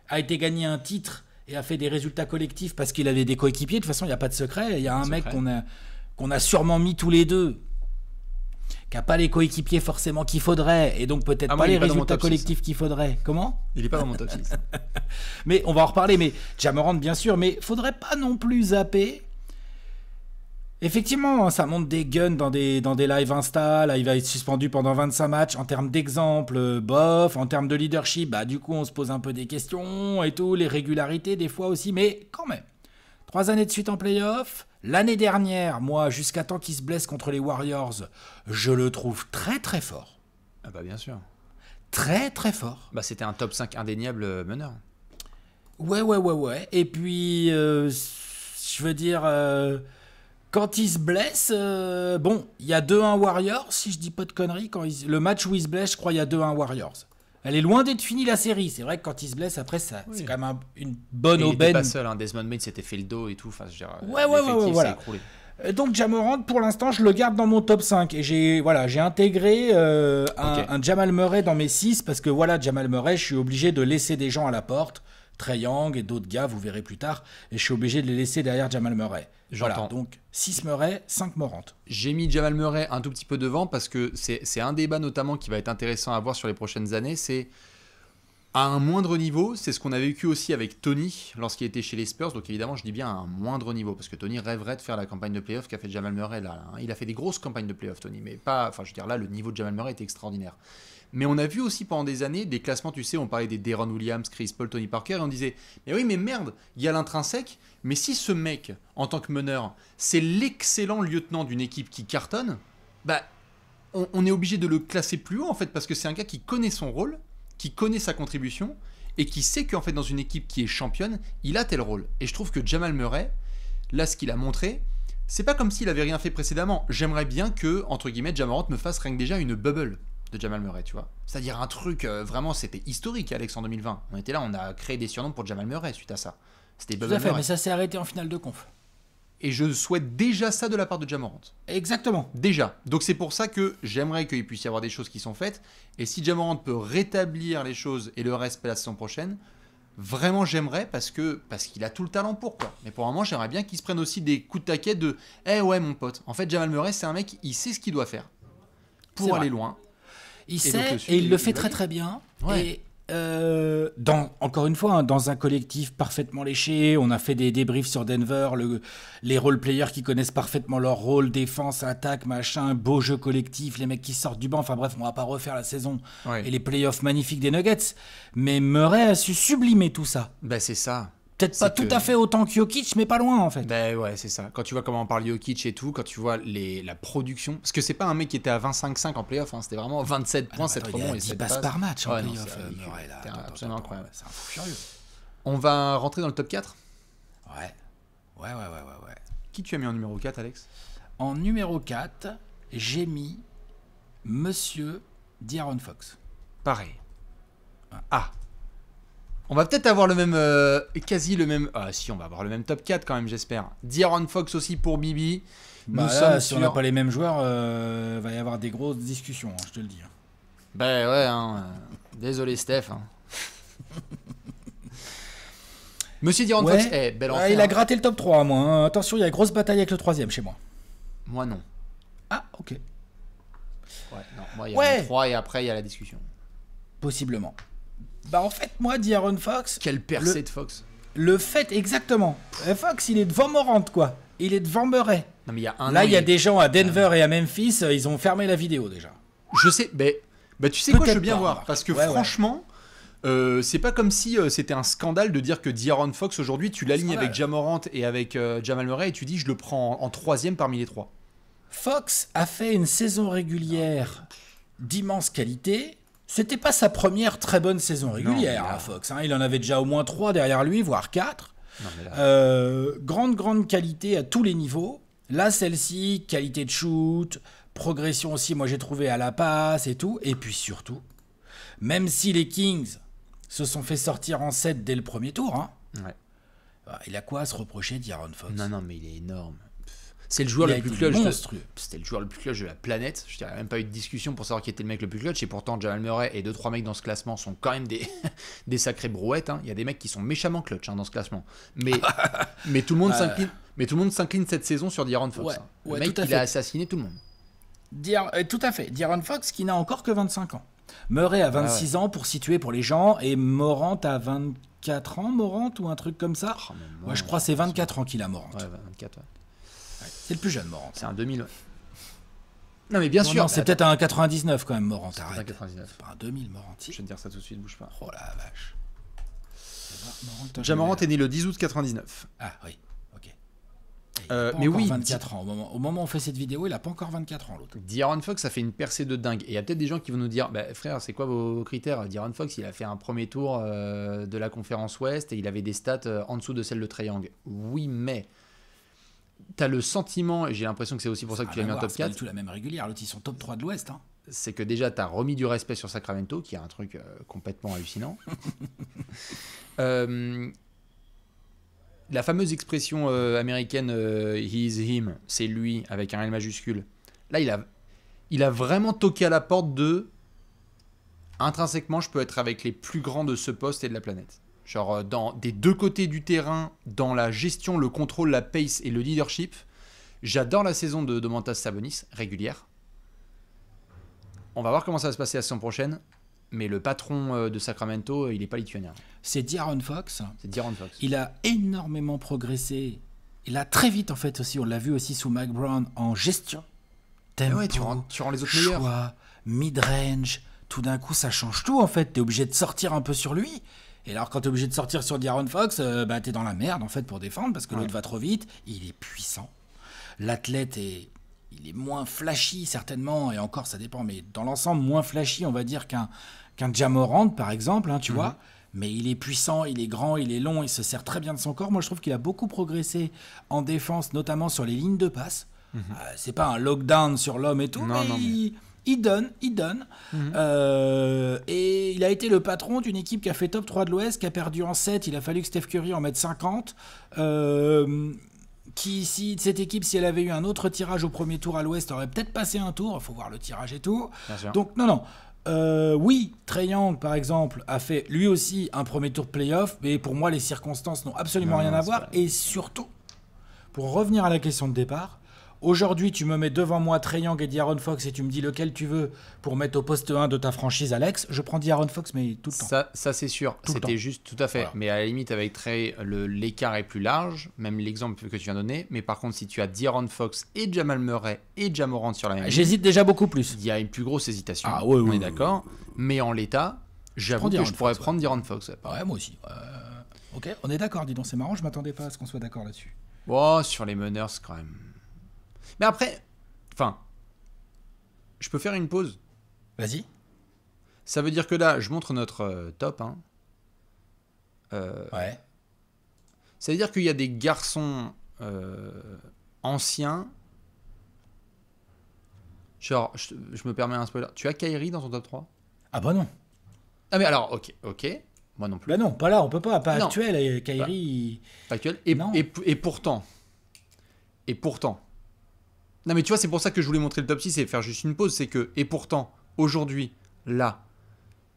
a été gagné un titre et a fait des résultats collectifs parce qu'il avait des coéquipiers. De toute façon, il n'y a pas de secret. Il y a un mec qu'on a, qu'on a sûrement mis tous les deux, qui n'a pas les coéquipiers forcément qu'il faudrait, et donc peut-être ah, pas les résultats collectifs hein. qu'il faudrait. Comment Il n'est pas dans mon top 6. [LAUGHS] mais on va en reparler, mais Jamorand bien sûr, mais faudrait pas non plus zapper Effectivement, ça monte des guns dans des, dans des lives Insta, là il va être suspendu pendant 25 matchs, en termes d'exemple, euh, bof, en termes de leadership, bah du coup on se pose un peu des questions et tout, les régularités des fois aussi, mais quand même. Trois années de suite en playoff, l'année dernière, moi, jusqu'à temps qu'il se blesse contre les Warriors, je le trouve très très fort. Ah bah bien sûr. Très très fort. Bah c'était un top 5 indéniable euh, meneur. Ouais ouais ouais ouais, et puis euh, je veux dire... Quand il se blesse, euh, bon, il y a 2-1 Warriors, si je dis pas de conneries. Quand le match où il se blesse, je crois, il y a 2-1 Warriors. Elle est loin d'être finie la série. C'est vrai que quand il se blesse, après, ça, c'est quand même une bonne et aubaine. Il n'était pas seul, hein. Desmond Bain s'était fait le dos et tout. Enfin, je veux dire, euh, ouais, ouais, ouais, ouais voilà. Euh, donc Jamorant, pour l'instant, je le garde dans mon top 5. Et j'ai voilà, j'ai intégré un, un, Jamal Murray dans mes 6 parce que voilà, Jamal Murray, je suis obligé de laisser des gens à la porte. Trey et d'autres gars, vous verrez plus tard. Et je suis obligé de les laisser derrière Jamal Murray. J'entends donc 6 Murray, 5 Morantes. J'ai mis Jamal Murray un tout petit peu devant parce que c'est un débat notamment qui va être intéressant à voir sur les prochaines années. C'est à un moindre niveau, c'est ce qu'on avait vécu aussi avec Tony lorsqu'il était chez les Spurs. Donc évidemment, je dis bien à un moindre niveau parce que Tony rêverait de faire la campagne de playoff qu'a fait Jamal Murray là. Hein. Il a fait des grosses campagnes de playoff, Tony, mais pas. Enfin, je veux dire, là, le niveau de Jamal Murray était extraordinaire. Mais on a vu aussi pendant des années des classements, tu sais, on parlait des Deron Williams, Chris Paul, Tony Parker, et on disait, mais oui, mais merde, il y a l'intrinsèque, mais si ce mec, en tant que meneur, c'est l'excellent lieutenant d'une équipe qui cartonne, bah, on, est obligé de le classer plus haut, en fait, parce que c'est un gars qui connaît son rôle, qui connaît sa contribution, et qui sait qu'en fait, dans une équipe qui est championne, il a tel rôle. Et je trouve que Jamal Murray, là, ce qu'il a montré, c'est pas comme s'il avait rien fait précédemment. J'aimerais bien que, entre guillemets, me fasse rien que déjà une bubble de Jamal Murray, tu vois. C'est-à-dire un truc, euh, vraiment, c'était historique, Alex, en 2020. On était là, on a créé des surnoms pour Jamal Murray suite à ça. C'était Tout à fait, mais ça s'est arrêté en finale de conf. Et je souhaite déjà ça de la part de Jamorant. Exactement. Déjà. Donc c'est pour ça que j'aimerais qu'il puisse y avoir des choses qui sont faites. Et si Jamal Murray peut rétablir les choses et le respect la saison prochaine, vraiment j'aimerais parce que parce qu'il a tout le talent pour quoi. Mais pour un moment, j'aimerais bien qu'il se prenne aussi des coups de taquet de Eh ouais, mon pote. En fait, Jamal Murray, c'est un mec, il sait ce qu'il doit faire pour aller loin. Il sait, et, il le fait très très bien. Euh, dans, encore une fois, hein, dans un collectif parfaitement léché, on a fait des débriefs sur Denver, les role-players qui connaissent parfaitement leur rôle, défense, attaque, machin, beau jeu collectif, les mecs qui sortent du banc, enfin bref, on va pas refaire la saison et les playoffs magnifiques des Nuggets. Mais Murray a su sublimer tout ça. Bah c'est ça. Peut-être pas tout à fait autant que Jokic, mais pas loin en fait. Ben ouais, c'est ça. Quand tu vois comment on parle Jokic et tout, quand tu vois les, la production. Parce que c'est pas un mec qui était à 25-5 en playoff, hein, c'était vraiment 27 ah points, 7 rebonds et passe passes par match en playoff. C'est euh, absolument incroyable. C'est un fou furieux. On va rentrer dans le top 4 Ouais. Ouais, ouais, ouais, ouais. ouais. Qui tu as mis en numéro 4, Alex En numéro 4, j'ai mis Monsieur D'Aaron Fox. Pareil. Ah. On va peut-être avoir le même, euh, quasi le même... Ah si, on va avoir le même top 4 quand même, j'espère. D'Iron Fox aussi pour Bibi. Bah si on n'a pas les mêmes joueurs, euh, va y avoir des grosses discussions, hein, je te le dis. Ben ouais, hein, euh, désolé Steph. [LAUGHS] Monsieur Diron Fox, est eh, bel ah, enfant. Il a gratté le top 3 moi. Attention, il y a une grosse bataille avec le troisième chez moi. Moi non. Ah, ok. Ouais, moi il y a le 3 et après il y a la discussion. Possiblement. Bah en fait, moi, D'Aaron Fox. Quelle percée de Fox Le fait, exactement. Euh, Fox, il est devant Morant, quoi. Il est devant Murray. Non, mais il y a un Là, il y a des gens à Denver ah. et à Memphis, euh, ils ont fermé la vidéo déjà. Je sais, mais bah, tu sais quoi, je veux bien voir. Parce que franchement. Euh, c'est pas comme si c'était un scandale de dire que D'Aaron Fox aujourd'hui tu l'alignes avec Jamorant et avec Jamal Murray et tu dis je le prends en troisième parmi les trois. Fox a fait une saison régulière d'immense qualité c'était pas sa première très bonne saison régulière à hein, Fox. Hein. Il en avait déjà au moins trois derrière lui, voire quatre. Euh, grande, grande qualité à tous les niveaux. Là, celle-ci, qualité de shoot, progression aussi, moi j'ai trouvé à la passe et tout. Et puis surtout, même si les Kings se sont fait sortir en 7 dès le premier tour, hein, bah, il a quoi à se reprocher d'Iron Fox Non, non, mais il est énorme. C'est le joueur le plus clutch. C'était le joueur le plus clutch de la planète. Je dirais même pas eu de discussion pour savoir qui était le mec le plus clutch. Et pourtant, Jamal Murray et 2-3 mecs dans ce classement sont quand même des, [LAUGHS] des sacrés brouettes. Hein. Il y a des mecs qui sont méchamment clutch hein, dans ce classement. Mais, [LAUGHS] mais tout le monde euh. s'incline. Mais tout le monde s'incline cette saison sur D'Aaron Fox. Hein. mec, il a assassiné tout le monde. Euh, tout à fait. D'Aaron Fox qui n'a encore que 25 ans. Murray à 26 ah ans pour situer pour les gens et Morant à 24 ans, Morant ou un truc comme ça. Oh, Moi, je crois c'est 24 ans qu'il a Morant. Ouais, 24, c'est le plus jeune, Morant. C'est un 2000. Non, mais bien sûr. c'est peut-être un 99 quand même, Morant. C'est Un 99. Pas un 2000, Morant. Je vais te dire ça tout de suite, bouge pas. Oh la vache. Morant est né le 10 août 99. Ah oui, ok. Euh, mais oui, 24 ans. Au moment, où on fait cette vidéo, il a pas encore 24 ans l'autre. D'Iron Fox, ça fait une percée de dingue. Et il y a peut-être des gens qui vont nous dire, bah, frère, c'est quoi vos critères D'Iron Fox, il a fait un premier tour euh, de la conférence Ouest et il avait des stats euh, en dessous de celles de Triangle. Oui, mais t'as le sentiment, et j'ai l'impression que c'est aussi pour ça, que tu as mis en top 4. C'est pas tout la même régulière, l'autre ils sont top 3 de l'Ouest. Hein. C'est que déjà t'as remis du respect sur Sacramento, qui est un truc euh, complètement hallucinant. [LAUGHS] Euh, la fameuse expression euh, américaine he is him, c'est lui avec un L majuscule. Là, il a, il a vraiment toqué à la porte de intrinsèquement, je peux être avec les plus grands de ce poste et de la planète genre euh, dans, des deux côtés du terrain, dans la gestion, le contrôle, la pace et le leadership. J'adore la saison de Domantas Sabonis, régulière. On va voir comment ça va se passer la saison prochaine. Mais le patron euh, de Sacramento, euh, il n'est pas lituanien. C'est Diaron Fox. C'est Fox. Il a énormément progressé. Il a très vite, en fait, aussi, on l'a vu aussi sous Mike Brown, en gestion. Ah tu, rends, les autres choix, mid-range. Tout d'un coup, ça change tout, en fait. Tu es obligé de sortir un peu sur lui. Et alors, quand tu es obligé de sortir sur Diaron Fox, euh, bah, tu es dans la merde, en fait, pour défendre, parce que l'autre va trop vite. Il est puissant. L'athlète est. Il est moins flashy, certainement, et encore, ça dépend, mais dans l'ensemble, moins flashy, on va dire, qu'un qu'un par exemple, hein, tu mhm. vois. Mais il est puissant, il est grand, il est long, il se sert très bien de son corps. Moi, je trouve qu'il a beaucoup progressé en défense, notamment sur les lignes de passe. Mhm. Euh, c'est pas un lockdown sur l'homme et tout, non, mais, il donne, il donne. Mhm. Euh, et il a été le patron d'une équipe qui a fait top 3 de l'Ouest, qui a perdu en 7. Il a fallu que Steph Curry en mette 50. Euh, qui, si cette équipe, si elle avait eu un autre tirage au premier tour à l'Ouest, aurait peut-être passé un tour. Il faut voir le tirage et tout. Donc, non, non. Euh, oui, Trey par exemple, a fait lui aussi un premier tour de playoff, mais pour moi, les circonstances n'ont absolument rien à voir. Et surtout, pour revenir à la question de départ, Aujourd'hui, tu me mets devant moi Young et Diaron Fox et tu me dis lequel tu veux pour mettre au poste 1 de ta franchise, Alex. Je prends Diaron Fox, mais tout le temps. Ça, ça c'est sûr. C'était juste tout à fait. Mais à la limite, avec Trey, l'écart est plus large, même l'exemple que tu viens de donner. Mais par contre, si tu as Diaron Fox et Jamal Murray et morant sur la même J'hésite déjà beaucoup plus. Il y a une plus grosse hésitation. Ah, ouais, oui, on est hum. d'accord. mais en l'état, j'avoue que je pourrais prendre Fox. Ouais, moi aussi. Euh, ok, on est d'accord, dis donc, c'est marrant, je m'attendais pas à ce qu'on soit d'accord là-dessus. Oh, sur les meneurs, quand même. Mais après, enfin, je peux faire une pause. Vas-y. Ça veut dire que là, je montre notre euh, top. Hein. Euh, ouais. Ça veut dire qu'il y a des garçons euh, anciens. Genre, je, me permets un spoiler. Tu as Kairi dans ton top 3 Ah bah non. Ah mais alors, ok, ok. Moi non plus. Bah non, pas là, on peut pas. Pas actuel. Kairi. Pas, actuel. Et, et pourtant. Et pourtant. Non mais tu vois, c'est pour ça que je voulais montrer le top 6 et faire juste une pause, c'est que, et pourtant, aujourd'hui, là,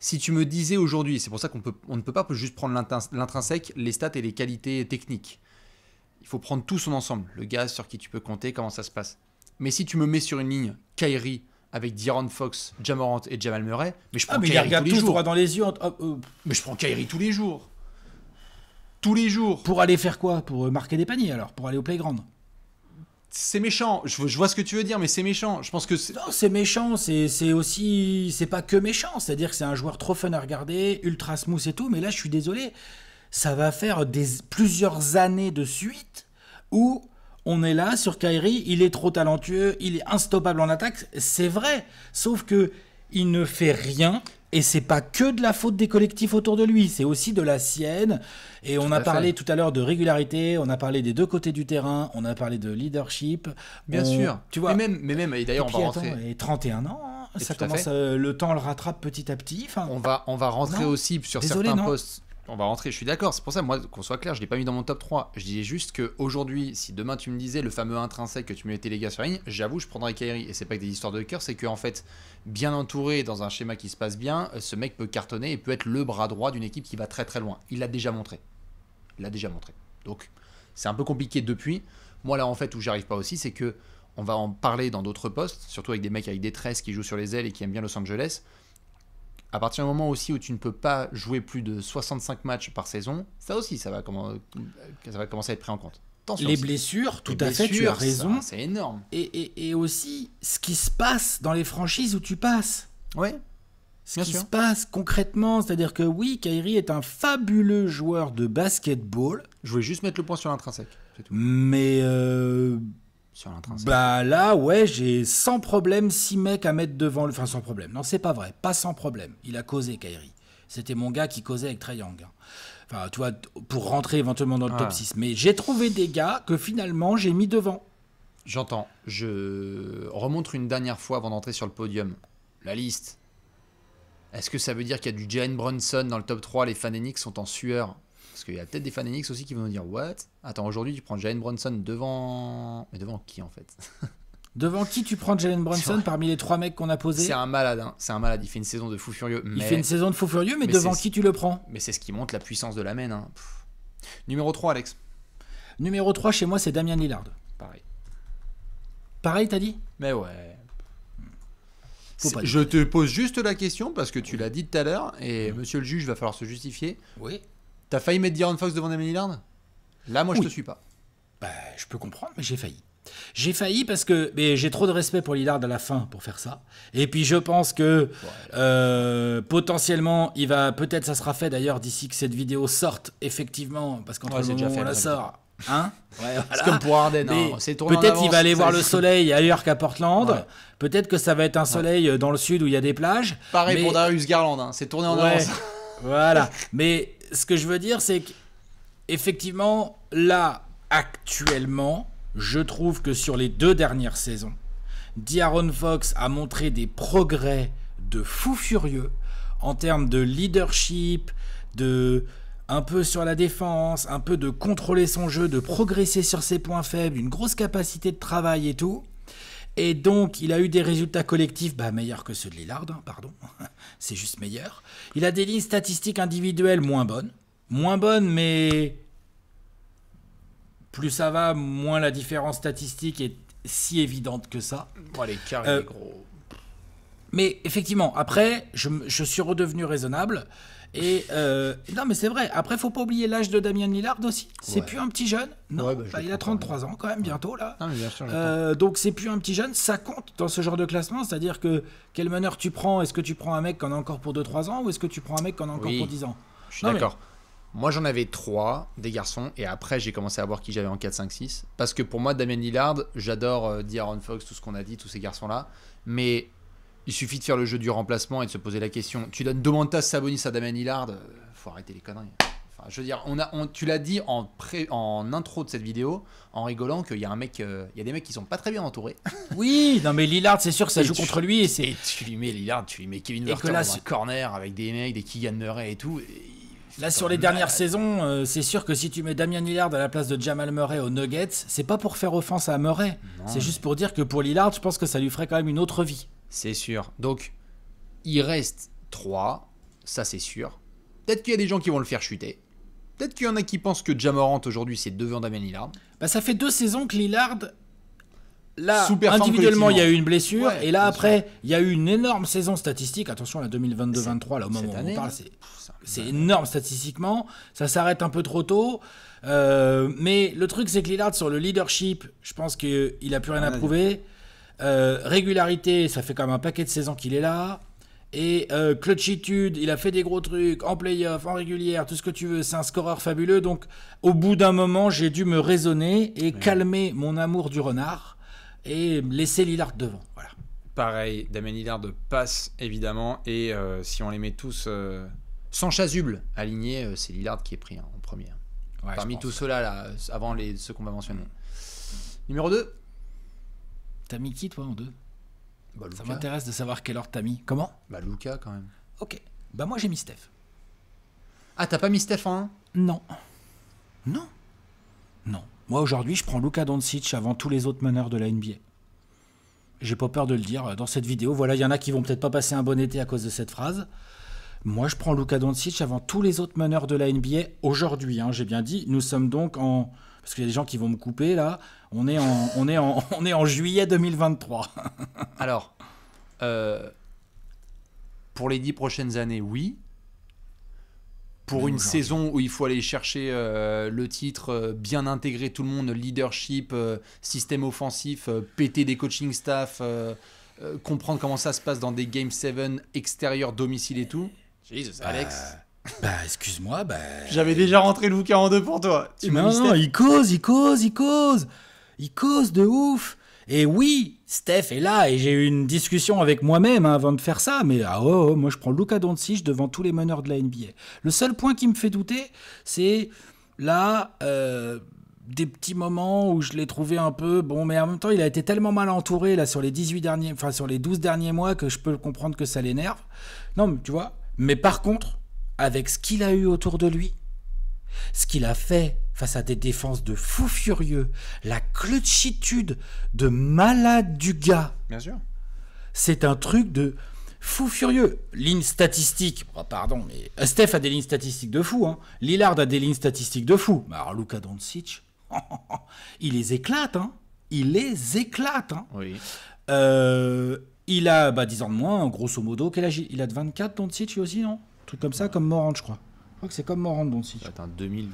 si tu me disais aujourd'hui, c'est pour ça qu'on on ne peut pas juste prendre l'intrinsèque, les stats et les qualités techniques. Il faut prendre tout son ensemble, le gars sur qui tu peux compter, comment ça se passe. Mais si tu me mets sur une ligne Kyrie avec Diron Fox, Jamorant et Jamal Murray, mais je ah, prends ah, tous les jours. dans les yeux. Oh, oh. Mais je prends Kyrie tous les jours. Tous les jours. Pour aller faire quoi Pour euh, marquer des paniers alors Pour aller au playground c'est méchant. Je, vois ce que tu veux dire, mais c'est méchant. Je pense que non, c'est méchant. C'est, aussi, c'est pas que méchant. C'est-à-dire que c'est un joueur trop fun à regarder, ultra smooth et tout. Mais là, je suis désolé, ça va faire plusieurs années de suite où on est là sur Kyrie. Il est trop talentueux, il est instoppable en attaque. C'est vrai, sauf que il ne fait rien et c'est pas que de la faute des collectifs autour de lui, c'est aussi de la sienne. Et on a parlé tout à l'heure de régularité, on a parlé des deux côtés du terrain, on a parlé de leadership. Bien sûr. Tu vois. Mais même, même, et d'ailleurs, on va 31 ans, hein, ça commence, euh, le temps le rattrape petit à petit. On va, on va rentrer aussi sur certains postes on va rentrer, je suis d'accord. C'est pour ça, moi, qu'on soit clair, je ne l'ai pas mis dans mon top 3. Je disais juste qu'aujourd'hui, si demain tu me disais le fameux intrinsèque que tu mettais les gars sur la ligne, j'avoue, je prendrais Kairi. Et c'est pas que des histoires de cœur, c'est qu'en fait, bien entouré dans un schéma qui se passe bien, ce mec peut cartonner et peut être le bras droit d'une équipe qui va très très loin. Il l'a déjà montré. Il l'a déjà montré. Donc, c'est un peu compliqué depuis. Moi, là, en fait, où j'arrive pas aussi, c'est que on va en parler dans d'autres postes, surtout avec des mecs avec des tresses qui jouent sur les ailes et qui aiment bien Los Angeles à partir du moment aussi où tu ne peux pas jouer plus de 65 matchs par saison, ça aussi, ça va, commencer à être pris en compte. les blessures, tout à fait, tu as raison. C'est énorme. Et, aussi, ce qui se passe dans les franchises où tu passes. Ouais. Ce qui se passe concrètement, c'est-à-dire que oui, Kyrie est un fabuleux joueur de basketball. Je voulais juste mettre le point sur l'intrinsèque. Mais euh, bah là, ouais, j'ai sans problème 6 mecs à mettre devant le. Enfin, sans problème. Non, c'est pas vrai. Pas sans problème. Il a causé, Kairi. C'était mon gars qui causait avec Trayang. Hein. Enfin, tu vois, pour rentrer éventuellement dans le top 6. Mais j'ai trouvé des gars que finalement j'ai mis devant. J'entends. Je remonte une dernière fois avant d'entrer sur le podium. La liste. Est-ce que ça veut dire qu'il y a du Jane Brunson dans le top 3 Les fans sont en sueur. Parce qu'il y a peut-être des fans aussi qui vont nous dire What Attends, aujourd'hui tu prends Jalen Bronson devant. Mais devant qui en fait [LAUGHS] Devant qui tu prends Jalen Bronson parmi les trois mecs qu'on a posés C'est un malade, hein. c'est un malade. Il fait une saison de fou furieux. Il fait une saison de fou furieux, mais, devant qui tu le prends Mais c'est ce qui montre la puissance de la main. Hein. Numéro 3, Alex. Numéro 3 chez moi, c'est Damien Lillard. Pareil. Pareil, t'as dit Mais ouais. Je te pose juste la question parce que tu l'as dit tout à l'heure et mmh. monsieur le juge va falloir se justifier. Oui. T'as failli mettre Diron Fox devant Damien Lillard Là, moi, je te suis pas. Bah, je peux comprendre, mais j'ai failli. J'ai failli parce que j'ai trop de respect pour Lillard à la fin pour faire ça. Et puis je pense que euh, potentiellement, il va peut-être ça sera fait d'ailleurs d'ici que cette vidéo sorte effectivement parce qu'entre fait, le déjà fait, on la sort. Hein [LAUGHS] ouais, voilà. C'est comme pour Arden. Hein, peut-être il va aller voir le soleil ailleurs qu'à Portland. Peut-être que ça va être un soleil euh, dans le sud où il y a des plages. Pareil pour Darius Garland, hein, c'est tourné en avance. Voilà. [LAUGHS] mais ce que je veux dire, c'est qu'effectivement, là, actuellement, je trouve que sur les deux dernières saisons, Diaron Fox a montré des progrès de fou furieux en termes de leadership, de un peu sur la défense, un peu de contrôler son jeu, de progresser sur ses points faibles, une grosse capacité de travail et tout. Et donc, il a eu des résultats collectifs bah, meilleurs que ceux de Lillard, hein, pardon. [LAUGHS] C'est juste meilleur. Il a des lignes statistiques individuelles moins bonnes. Moins bonnes, mais plus ça va, moins la différence statistique est si évidente que ça. Oh, euh, gros. Mais effectivement, après, je suis redevenu raisonnable. Et euh, non, mais c'est vrai. Après, faut pas oublier l'âge de Damien Lillard aussi. C'est plus un petit jeune. Non, bah, bah, il a 33 ans quand même bientôt là. Euh, donc c'est plus un petit jeune. Ça compte dans ce genre de classement. C'est-à-dire que quel meneur tu prends Est-ce que tu prends un mec qu'on a encore pour 2-3 ans ou est-ce que tu prends un mec qu'on a encore pour 10 ans d'accord. Moi, j'en avais trois, des garçons, et après, j'ai commencé à voir qui j'avais en 4, 5, 6. Parce que pour moi, Damien Lillard, j'adore euh, Fox, tout ce qu'on a dit, tous ces garçons-là. Mais il suffit de faire le jeu du remplacement et de se poser la question. Tu donnes Domantas Sabonis à Damien Hillard, euh, faut arrêter les conneries. Enfin, je veux dire, on a, tu l'as dit en, en intro de cette vidéo, en rigolant qu'il y a un mec, euh, il y a des mecs qui sont pas très bien entourés. [LAUGHS] Oui, non mais Lillard, c'est sûr que ça joue contre lui. Et, c'est... [LAUGHS] tu lui mets Lillard, tu lui mets Kevin que dans un corner avec des mecs, des Keegan Murray et tout. Là, sur les dernières saisons, euh, c'est sûr que si tu mets Damien Lillard à la place de Jamal Murray aux Nuggets, c'est pas pour faire offense à Murray. C'est juste pour dire que pour Lillard, je pense que ça lui ferait quand même une autre vie. C'est sûr. Donc, il reste 3, ça c'est sûr. Peut-être qu'il y a des gens qui vont le faire chuter. Peut-être qu'il y en a qui pensent que Jamorant aujourd'hui c'est devant Damien Lillard. Bah ça fait deux saisons que Lillard là individuellement il y a eu une blessure et là après il y a eu une énorme saison statistique. Attention la 2022-23 là au moment où on parle c'est énorme statistiquement. Ça s'arrête un peu trop tôt. Euh, mais le truc c'est que Lillard sur le leadership, je pense qu'il a plus rien à prouver. Euh, régularité, ça fait quand même un paquet de saisons qu'il est là. Et euh, clutchitude, il a fait des gros trucs en playoff, en régulière, tout ce que tu veux. C'est un scoreur fabuleux. Donc, au bout d'un moment, j'ai dû me raisonner et calmer mon amour du renard et laisser Lillard devant. Voilà. Pareil, Damien Lillard passe évidemment. Et euh, si on les met tous euh, sans chasuble alignés, c'est Lillard qui est pris hein, en premier. Parmi tous ceux-là, avant les, ceux qu'on va mentionner. Numéro 2 T'as mis qui, toi, en deux bah, Ça m'intéresse de savoir quelle ordre t'as mis. Comment Bah, Luca, quand même. Ok. Bah, moi, j'ai mis Steph. Ah, t'as pas mis Steph en Non. Non. Non. Moi, aujourd'hui, je prends Luca Doncic avant tous les autres meneurs de la NBA. J'ai pas peur de le dire euh, dans cette vidéo. Voilà, il y en a qui vont peut-être pas passer un bon été à cause de cette phrase. Moi, je prends Luka Doncic avant tous les autres meneurs de la NBA aujourd'hui. Hein. J'ai bien dit. Nous sommes donc en parce qu'il y a des gens qui vont me couper là. On est en, on est en, on est en juillet 2023. [LAUGHS] Alors, euh, pour les dix prochaines années, oui. Pour une saison où il faut aller chercher euh, le titre, euh, bien intégrer tout le monde, leadership, système offensif, péter des coaching staff, comprendre comment ça se passe dans des Game 7 extérieurs, domicile et tout. Jesus, Alex. Bah, excuse-moi, bah. J'avais déjà rentré le bouquin en deux pour toi. non, non, il cause, il cause, il cause. Il cause de ouf. Et oui, Steph est là et j'ai eu une discussion avec moi-même hein, avant de faire ça, mais ah oh, oh moi je prends Luca Doncic devant tous les meneurs de la NBA. Le seul point qui me fait douter, c'est là euh, des petits moments où je l'ai trouvé un peu bon, mais en même temps il a été tellement mal entouré là sur les 18 derniers, enfin sur les 12 derniers mois que je peux comprendre que ça l'énerve. Non, mais tu vois. Mais par contre, avec ce qu'il a eu autour de lui, ce qu'il a fait face à des défenses de fou furieux, la clutchitude de malade du gars. Bien sûr. C'est un truc de fou furieux. Ligne statistique, oh, pardon, mais euh, Steph a des lignes statistiques de fou. Hein. Lillard a des lignes statistiques de fou. Mais bah, alors Luka Doncic, il les éclate. Il les éclate. Hein. il hein. Euh, a bah, 10 ans de moins, grosso modo. Quel âge il a de 24, Doncic aussi, non truc comme ça, comme Morant, je crois. Je crois que c'est comme morant si. Cic. 2000.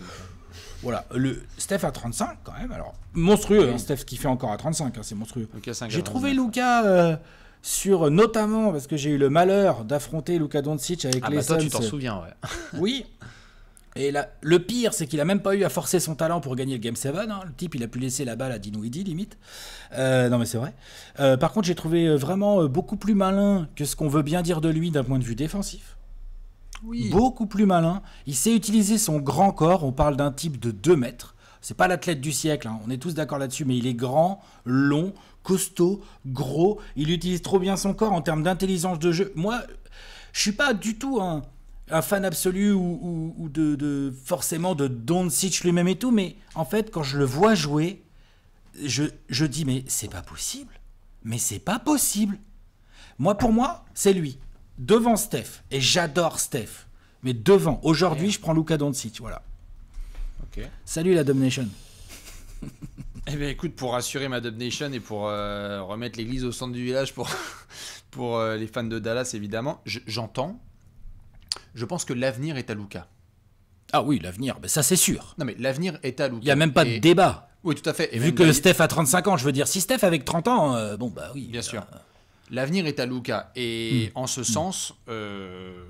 Voilà, le Steph à 35 quand même. Alors monstrueux, hein, Steph qui fait encore à 35, hein, c'est monstrueux. j'ai trouvé Luca euh, sur notamment parce que j'ai eu le malheur d'affronter Luka Doncic avec ah les bah toi, tu t'en souviens, ouais. [LAUGHS] oui. Et là, le pire, c'est qu'il a même pas eu à forcer son talent pour gagner le Game 7. Hein. Le type, il a pu laisser la balle à Dinwiddie, limite. Euh, non, mais c'est vrai. Euh, par contre, j'ai trouvé vraiment beaucoup plus malin que ce qu'on veut bien dire de lui d'un point de vue défensif beaucoup plus malin. Il sait utiliser son grand corps. On parle d'un type de 2 mètres. C'est pas l'athlète du siècle, hein. on est tous d'accord là-dessus, mais il est grand, long, costaud, gros. Il utilise trop bien son corps en termes d'intelligence de jeu. Moi, je suis pas du tout un, fan absolu ou, ou, de, Don forcément de lui-même et tout, mais en fait, quand je le vois jouer, je, je dis mais c'est pas possible, mais c'est pas possible. Moi, pour moi, c'est lui devant Steph, et j'adore Steph, mais devant, aujourd'hui, je prends Luca Doncic, voilà. Okay. Salut la Domination. [LAUGHS] eh bien, écoute, pour rassurer ma Domination et pour euh, remettre l'église au centre du village pour, [LAUGHS] pour euh, les fans de Dallas, évidemment, j'entends. Je, pense que l'avenir est à Luca. Ah oui, l'avenir, ben ça c'est sûr. Non mais l'avenir est à Luca. Il n'y a même pas de débat. Oui, tout à fait. Et Vu que Steph a 35 ans, je veux dire, si Steph avec 30 ans, euh, bon bah oui. Bien sûr. L'avenir est à Luca. Et hmm. en ce hmm. sens, euh,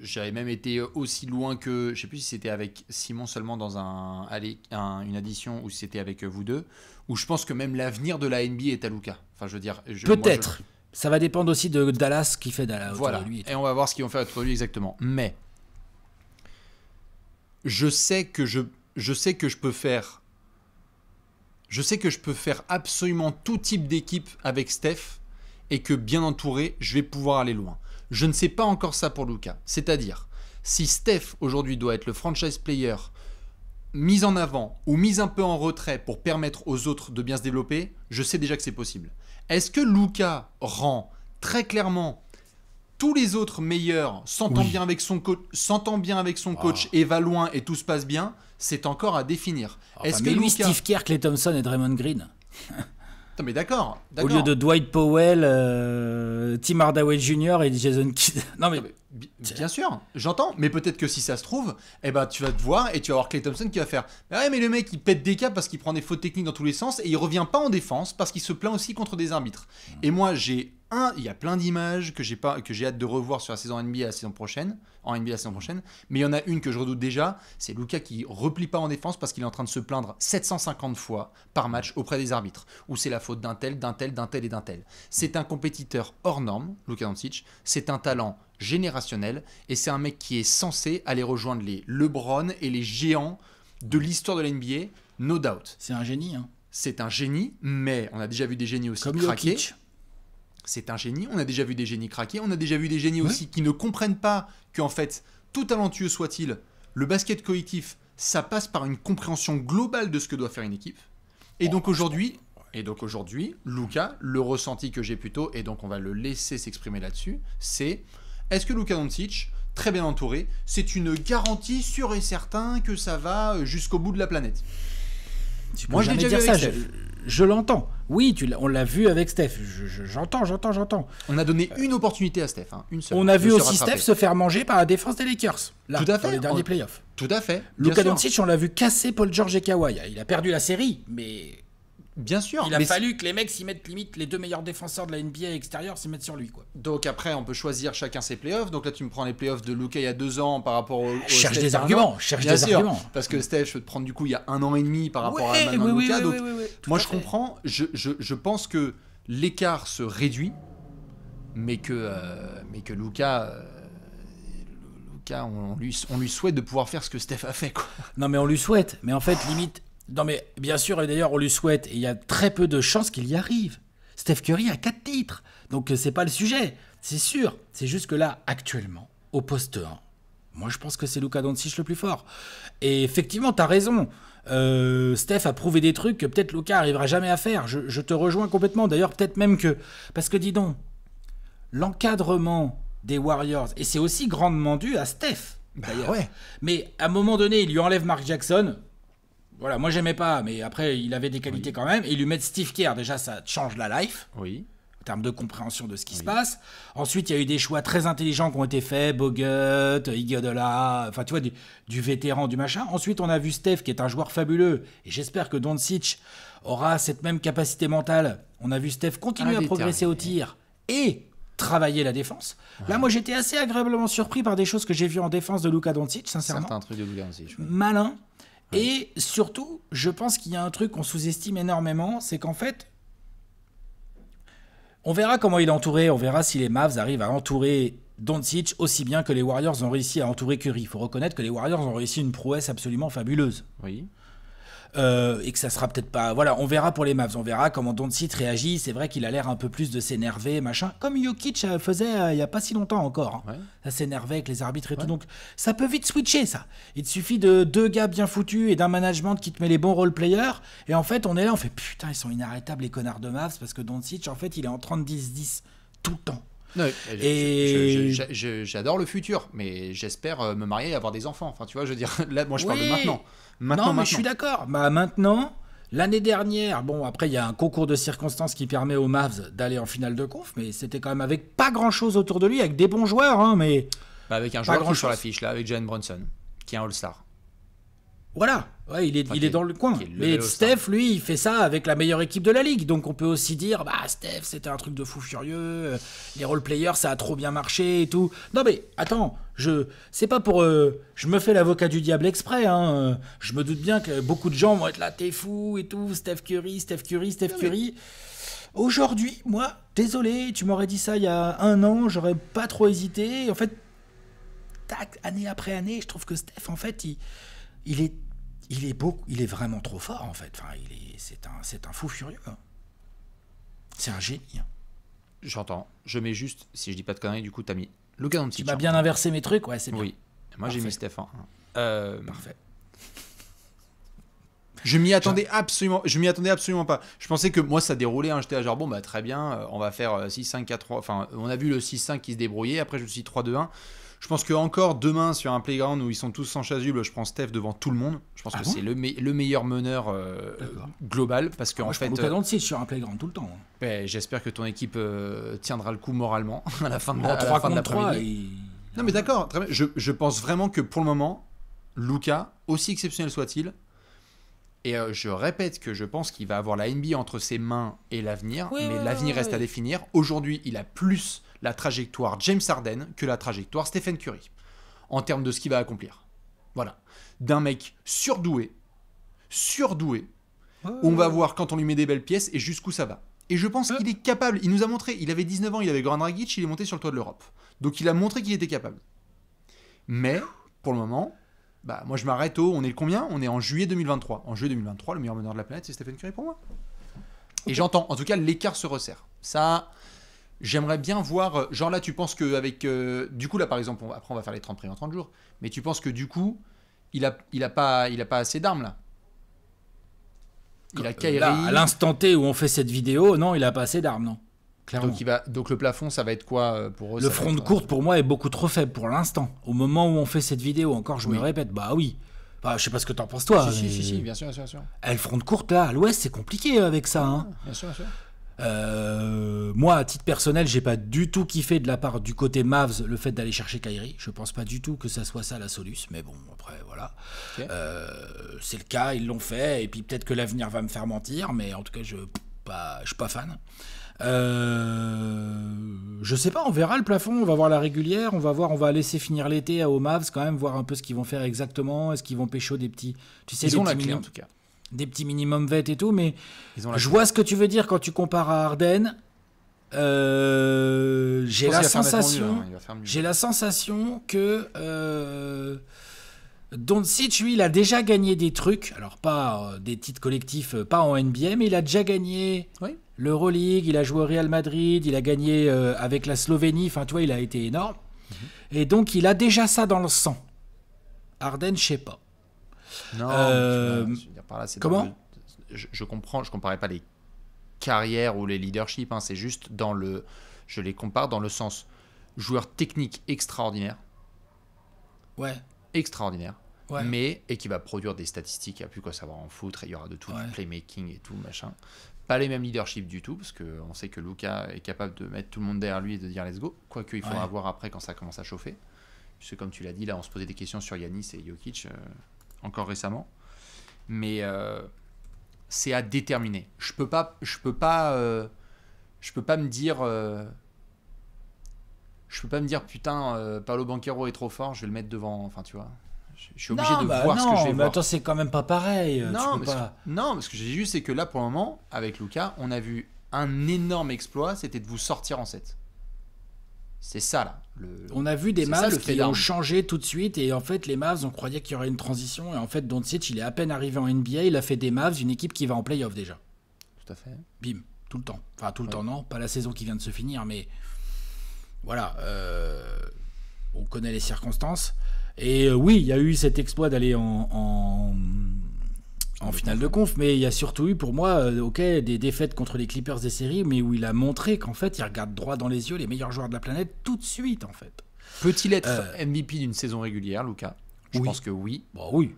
j'avais même été aussi loin que. Je sais plus si c'était avec Simon seulement dans un, une addition ou si c'était avec euh, vous deux, où je pense que même l'avenir de la NBA est à Luca. Enfin, je veux dire. Peut-être. Ça va dépendre aussi de Dallas qui fait Dallas. Voilà. lui et, on va voir ce qu'ils vont faire autour lui exactement. Mais. Je sais que je, je sais que je peux faire. Je sais que je peux faire absolument tout type d'équipe avec Steph et que bien entouré, je vais pouvoir aller loin. Je ne sais pas encore ça pour Luca. C'est-à-dire, si Steph aujourd'hui doit être le franchise player mis en avant ou mis un peu en retrait pour permettre aux autres de bien se développer, je sais déjà que c'est possible. Est-ce que Luca rend très clairement tous les autres meilleurs, s'entend bien avec son coach, s'entend bien avec son ah. coach et va loin et tout se passe bien, c'est encore à définir. Ah, Est-ce que lui, Steve Kerr, Clay Thompson et Draymond Green [LAUGHS] mais d'accord. Au lieu de Dwight Powell, euh, Tim Hardaway Jr. et Jason Kidd. [LAUGHS] Non mais, bien sûr, j'entends. Mais peut-être que si ça se trouve, eh ben tu vas te voir et tu vas avoir Clay Thompson qui va faire. Mais bah ouais, mais le mec il pète des cas parce qu'il prend des fautes techniques dans tous les sens et il revient pas en défense parce qu'il se plaint aussi contre des arbitres. Et moi j'ai un, il y a plein d'images que j'ai pas, que j'ai hâte de revoir sur la saison NBA la saison prochaine, en NBA la saison prochaine. Mais il y en a une que je redoute déjà, c'est Luca qui replie pas en défense parce qu'il est en train de se plaindre 750 fois par match auprès des arbitres, où c'est la faute d'un tel, d'un tel, d'un tel et d'un tel. C'est un compétiteur hors norme, Luca Doncic. C'est un talent générationnel et c'est un mec qui est censé aller rejoindre les LeBron et les géants de l'histoire de la NBA, no doubt. C'est un génie. Hein. C'est un génie, mais on a déjà vu des génies aussi craquer c'est un génie. On a déjà vu des génies craquer. On a déjà vu des génies aussi qui ne comprennent pas qu'en fait, tout talentueux soit-il, le basket collectif, ça passe par une compréhension globale de ce que doit faire une équipe. Et oh, donc aujourd'hui, et donc aujourd'hui, Luca, le ressenti que j'ai plutôt, et donc on va le laisser s'exprimer là-dessus, c'est est-ce que Luca Doncic, très bien entouré, c'est une garantie sûre et certaine que ça va jusqu'au bout de la planète Moi, je l'ai déjà ça, je l'entends. Oui, on l'a vu avec Steph. J'entends, j'entends, j'entends. On a donné une opportunité à Steph, hein, une seule. On a vu aussi Steph se faire manger par la défense des Lakers. Tout à fait. Dans les derniers playoffs. Tout à fait. Luka Doncic, on l'a vu casser Paul George et Kawhi. Il a perdu la série, mais Bien sûr. Il a fallu que les mecs s'y mettent limite les deux meilleurs défenseurs de la NBA extérieure s'y mettent sur lui quoi. Donc après on peut choisir chacun ses playoffs. Donc là tu me prends les playoffs de Luca il y a deux ans par rapport au, cherche des arguments, cherche des arguments. Parce que Steph je te prendre du coup il y a un an et demi par rapport à maintenant oui, moi je comprends. Je, pense que l'écart se réduit, mais que euh, mais que Luca. Euh, on, lui, on lui souhaite de pouvoir faire ce que Steph a fait. Non, mais on lui souhaite. Mais en fait, limite, non, mais bien sûr, et d'ailleurs, on lui souhaite, et il y a très peu de chances qu'il y arrive. Steph Curry a quatre titres, donc euh, c'est pas le sujet, c'est sûr. C'est juste que là, actuellement, au poste 1, moi je pense que c'est Luka Doncic le plus fort. Et effectivement, as raison. Euh, Steph a prouvé des trucs que peut-être Luka arrivera jamais à faire. Je, te rejoins complètement. D'ailleurs, peut-être même que. Parce que dis donc, l'encadrement des Warriors, et c'est aussi grandement dû à Steph. Bah d'ailleurs, Mais à un moment donné, il lui enlève Mark Jackson. Voilà, moi j'aimais pas, mais après il avait des qualités quand même. Et lui mettre Steve Kerr, déjà ça change la life. Oui. En termes de compréhension de ce qui se passe. Ensuite, il y a eu des choix très intelligents qui ont été faits. Bogut, Iguodala, enfin tu vois, du, vétéran, du machin. Ensuite, on a vu Steph qui est un joueur fabuleux. Et j'espère que Doncic aura cette même capacité mentale. On a vu Steph continuer ah, à progresser au tir. Et travailler la défense. Là, moi, j'étais assez agréablement surpris par des choses que j'ai vues en défense de Luka Doncic, sincèrement. un trucs de Doncic. Malin, et surtout, je pense qu'il y a un truc qu'on sous-estime énormément, c'est qu'en fait, on verra comment il est entouré, on verra si les Mavs arrivent à entourer Doncic aussi bien que les Warriors ont réussi à entourer Curry. Il faut reconnaître que les Warriors ont réussi une prouesse absolument fabuleuse. Oui. Euh, et que ça sera peut-être pas. Voilà, on verra pour les Mavs, on verra comment Doncic réagit. C'est vrai qu'il a l'air un peu plus de s'énerver, machin, comme Jokic euh, faisait euh, il y a pas si longtemps encore. Hein. Ça s'énervait avec les arbitres et tout. Donc ça peut vite switcher ça. Il te suffit de deux gars bien foutus et d'un management qui te met les bons role players. Et en fait, on est là, on fait putain, ils sont inarrêtables les connards de Mavs parce que Doncic, en fait, il est en 30-10-10 tout le temps. et j'adore le futur, mais j'espère me marier et avoir des enfants. Enfin, tu vois, je veux dire, [LAUGHS] moi, je parle de maintenant non, mais je suis d'accord. Bah, maintenant, l'année dernière, bon, après, il y a un concours de circonstances qui permet aux Mavs d'aller en finale de conf, mais c'était quand même avec pas grand-chose autour de lui, avec des bons joueurs, hein, mais. Bah, avec un joueur grand qui est sur là, avec Jalen Brunson, qui est un All-Star. Voilà, ouais, il, est, il est, dans le coin. Mais Steph, lui, il fait ça avec la meilleure équipe de la ligue. Donc on peut aussi dire, bah Steph, c'était un truc de fou furieux. Euh, les role-players, ça a trop bien marché et tout. Non mais attends, je, c'est pas pour, euh, je me fais l'avocat du diable exprès. Hein. Euh, je me doute bien que beaucoup de gens vont être là, t'es fou et tout. Steph Curry, Steph Curry, Steph Curry. Aujourd'hui, moi, désolé, tu m'aurais dit ça il y a un an, j'aurais pas trop hésité. En fait, tac, année après année, je trouve que Steph, en fait, il il est, il est beau, il est vraiment trop fort en fait. Enfin, il est, c'est un, c'est un fou furieux. C'est un génie. Hein. J'entends. Je mets juste, si je dis pas de conneries, du coup, t'as mis Luka Doncic. Tu m'as hein. bien inversé mes trucs, ouais, c'est bien. Oui. Moi, j'ai mis Stéphane. Hein. Euh, Parfait. Je m'y attendais absolument, je m'y attendais absolument pas. Je pensais que moi ça déroulait, hein, j'étais à genre bon bah très bien, euh, on va faire 6 5 4 3 enfin on a vu le 6 5 qui se débrouillait, après je suis 3 2 1. Je pense que encore demain sur un playground où ils sont tous sans chasuble, je prends Steph devant tout le monde. Je pense ah que c'est le, le, meilleur meneur euh, global parce que ah, en fait, je euh, sur un playground tout le temps. Hein. Ben, j'espère que ton équipe euh, tiendra le coup moralement [LAUGHS] à la fin de la, la Non mais d'accord, je, je, pense vraiment que pour le moment, Luca, aussi exceptionnel soit-il, et euh, je répète que je pense qu'il va avoir la NBA entre ses mains et l'avenir, mais l'avenir reste à définir. Aujourd'hui, il a plus la trajectoire James Harden que la trajectoire Stephen Curry en termes de ce qu'il va accomplir. Voilà. D'un mec surdoué, surdoué. On va voir quand on lui met des belles pièces et jusqu'où ça va. Et je pense qu'il est capable. Il nous a montré, il avait 19 ans, il avait Grand Dragic, il est monté sur le toit de l'Europe. Donc il a montré qu'il était capable. Mais, pour le moment, bah moi je m'arrête au. On est le combien On est en juillet 2023. En juillet 2023, le meilleur meneur de la planète, c'est Stephen Curry pour moi. Et j'entends, en tout cas, l'écart se resserre. Ça, J'aimerais bien voir, euh, genre là, tu penses que avec, euh, du coup, là, par exemple, après, on va faire les 30 premiers en 30 jours, mais tu penses que du coup, il a, il a, pas, il a pas assez d'armes, là Il a à l'instant T où on fait cette vidéo, non, il a pas assez d'armes, non Clairement. Donc, va, donc le plafond, ça va être quoi euh, pour eux Le front de courte, pour moi, est beaucoup trop faible pour l'instant. Au moment où on fait cette vidéo, encore, je me répète, bah oui. Bah, je sais pas ce que t'en penses, toi. si, si, si, bien sûr, bien sûr. Eh, le front de courte, là, à l'ouest, c'est compliqué avec ça. Hein. Bien sûr, bien sûr. Euh, moi, à titre personnel, j'ai pas du tout kiffé de la part du côté Mavs le fait d'aller chercher Kyrie. Je pense pas du tout que ça soit ça la solution, mais bon, après, voilà. Euh, c'est le cas, ils l'ont fait, et puis peut-être que l'avenir va me faire mentir, mais en tout cas, je pas, je suis pas fan. Euh, je sais pas, on verra le plafond, on va voir la régulière, on va voir, on va laisser finir l'été à Mavs quand même, voir un peu ce qu'ils vont faire exactement, est-ce qu'ils vont pécho des petits. Tu sais, ils la clé en tout cas des petits minimum vêt et tout, mais je vois ce que tu veux dire quand tu compares à Arden. Euh, j'ai la sensation, hein, j'ai la sensation que euh, Doncic, lui, il a déjà gagné des trucs. Alors pas euh, des titres collectifs, euh, pas en NBA, mais il a déjà gagné oui. l'Euroleague. Il a joué au Real Madrid. Il a gagné avec la Slovénie. Enfin, toi, il a été énorme. Mhm. Et donc, il a déjà ça dans le sang. Arden, je sais pas. Non, euh, comment je, comprends, je comparais pas les carrières ou les leaderships, hein, c'est juste dans le. Je les compare dans le sens joueur technique extraordinaire. Ouais. Extraordinaire. Ouais. Mais, et qui va produire des statistiques, il n'y a plus quoi savoir en foutre, il y aura de tout, du playmaking et tout, machin. Pas les mêmes leaderships du tout, parce qu'on sait que Luca est capable de mettre tout le monde derrière lui et de dire let's go, quoique il faudra avoir voir après quand ça commence à chauffer. Puisque, comme tu l'as dit, là, on se posait des questions sur Yanis et Jokic. Euh, encore récemment. Mais euh, c'est à déterminer. Je peux pas, je peux pas, euh, je peux pas me dire, euh, je peux pas me dire putain, Paolo Banquero est trop fort, je vais le mettre devant. Enfin, tu vois. Je, suis obligé de bah voir ce que je vais mais attends, c'est quand même pas pareil. Non, mais Ce que, que j'ai vu c'est que là, pour le moment, avec Lucas, on a vu un énorme exploit, c'était de vous sortir en 7. C'est ça là. On a vu des Mavs qui ont changé tout de suite et en fait les Mavs on croyait qu'il y aurait une transition et en fait Doncic il est à peine arrivé en NBA, il a fait des Mavs une équipe qui va en playoff déjà. Tout à fait. Bim, tout le temps. Enfin tout le temps non, pas la saison qui vient de se finir mais voilà, euh, on connaît les circonstances. Et euh, oui, il y a eu cet exploit d'aller en en finale de conf, mais il y a surtout eu pour moi, euh, ok, des défaites contre les Clippers des séries, mais où il a montré qu'en fait, il regarde droit dans les yeux les meilleurs joueurs de la planète tout de suite, en fait. Peut-il être euh, MVP d'une saison régulière, Lucas Je pense que oui. Bon, bah oui.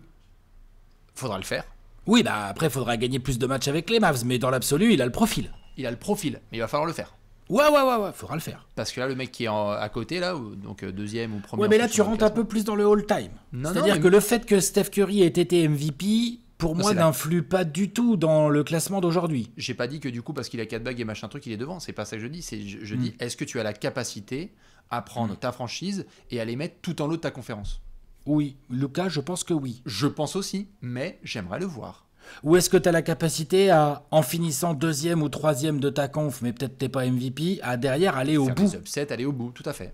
Faudra le faire. Oui, bah après, faudra gagner plus de matchs avec les Mavs, mais dans l'absolu, il a le profil. Il a le profil, mais il va falloir le faire. Ouais, ouais, ouais, ouais, faudra le faire. Parce que là, le mec qui est à côté, là, donc euh, deuxième ou premier. Ouais, mais là, tu rentres un peu plus dans le all-time. C'est-à-dire que le fait que Steph Curry ait été MVP, pour moi, n'influe pas du tout dans le classement d'aujourd'hui. J'ai pas dit que du coup, parce qu'il a 4 bagues et machin truc, il est devant. C'est pas ça que je dis. C'est, je, mm. dis, est-ce que tu as la capacité à prendre mm. ta franchise et à les mettre tout en haut de ta conférence Oui. Lucas, je pense que oui. Je pense aussi, mais j'aimerais le voir. Ou est-ce que tu as la capacité à, en finissant deuxième ou troisième de ta conf, mais peut-être t'es pas MVP, à derrière aller au bout aller au bout, tout à fait.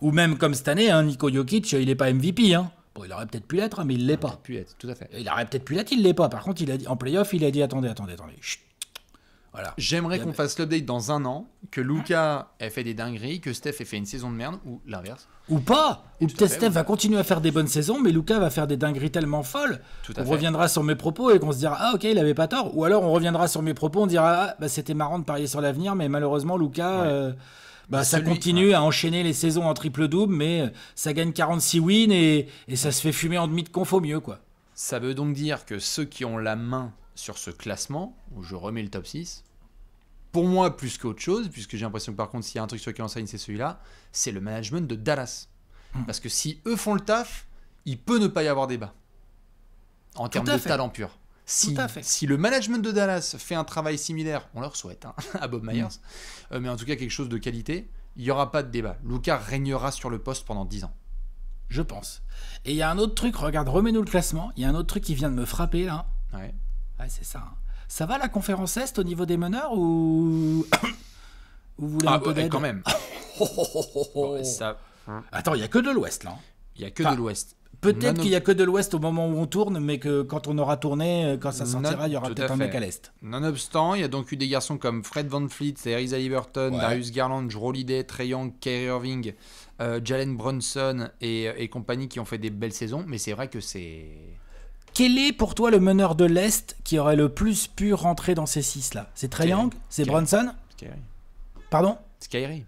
Ou même comme cette année, hein, Nico Jokic, il n'est pas MVP. Hein il aurait peut-être pu l'être, hein, mais il l'est pas. tout à fait. Il aurait peut-être pu l'être, il l'est pas. Par contre, il a dit, en playoff, il a dit attendez, attendez, attendez. Voilà. J'aimerais qu'on fasse l'update dans un an, que Luca ait fait des dingueries, que Steph ait fait une saison de merde, ou l'inverse. Ou pas Ou peut-être Steph va continuer à faire des bonnes saisons, mais Luca va faire des dingueries tellement folles On reviendra sur mes propos et qu'on se dira Ah, ok, il avait pas tort. Ou alors on reviendra sur mes propos, on dira Ah, bah, c'était marrant de parier sur l'avenir, mais malheureusement, Luca. Euh, bah, ça continue à enchaîner les saisons en triple-double, mais euh, ça gagne 46 wins et, ça se fait fumer en demi de confo mieux, quoi. Ça veut donc dire que ceux qui ont la main sur ce classement, où je remets le top 6, pour moi plus qu'autre chose, puisque j'ai l'impression que par contre, s'il y a un truc sur qui on c'est celui-là, c'est le management de Dallas. Hmm. Parce que si eux font le taf, il peut ne pas y avoir débat. En termes de talent pur. Si, le management de Dallas fait un travail similaire, on leur souhaite hein, [LAUGHS] à Bob mm. Myers, euh, mais en tout cas quelque chose de qualité, il n'y aura pas de débat. Luca régnera sur le poste pendant 10 ans. Je pense. Et il y a un autre truc, regarde, remets-nous le classement. Il y a un autre truc qui vient de me frapper là. Ouais. c'est ça. Hein. Ça va la conférence Est au niveau des meneurs ou. [COUGHS] ou vous voulez un peu quand même. [LAUGHS] Oh, oh, oh, hmm. Attends, il n'y a que de l'Ouest là. Hein. Il n'y a que de l'Ouest. Peut-être qu'il n'y a que de l'Ouest au moment où on tourne, mais que quand on aura tourné, euh, quand ça sortira, il y aura peut-être un mec à l'Est. Nonobstant, il y a donc eu des garçons comme Fred Van Fleet, Theresa Liberton, Darius Garland, Rolliday, Trey Young, Kerry Irving, euh, Jalen Brunson euh, et, compagnie qui ont fait des belles saisons, mais c'est vrai que c'est... Quel est pour toi le meneur de l'Est qui aurait le plus pu rentrer dans ces six-là C'est Trey Young C'est Brunson Skyrie. Pardon Skyrie.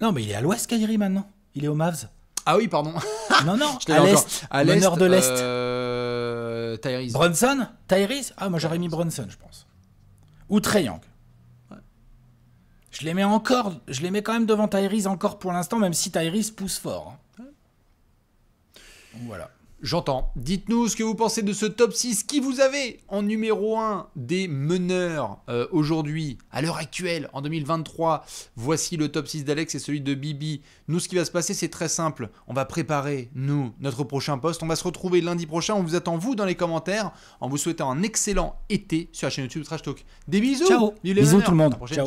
Non, mais il est à l'Ouest, Skyrie, maintenant. Il est au Mavs. Ah oui, pardon. [LAUGHS] Non, non, à l'est. À de l'est. Euh, Tyrese. Brunson Tyrese Ah, moi j'aurais mis Brunson, je pense. Ou Trey Je les mets encore, je les mets quand même devant Tyrese encore pour l'instant, même si Tyrese pousse fort. Hein. voilà. J'entends. Dites-nous ce que vous pensez de ce top 6. Qui vous avez en numéro 1 des meneurs euh, aujourd'hui, à l'heure actuelle, en 2023 Voici le top 6 d'Alex et celui de Bibi. Nous, ce qui va se passer, c'est très simple. On va préparer, nous, notre prochain poste. On va se retrouver lundi prochain. On vous attend, vous, dans les commentaires, en vous souhaitant un excellent été sur la chaîne YouTube Trash Talk. Des bisous Ciao Bisous tout le monde ciao.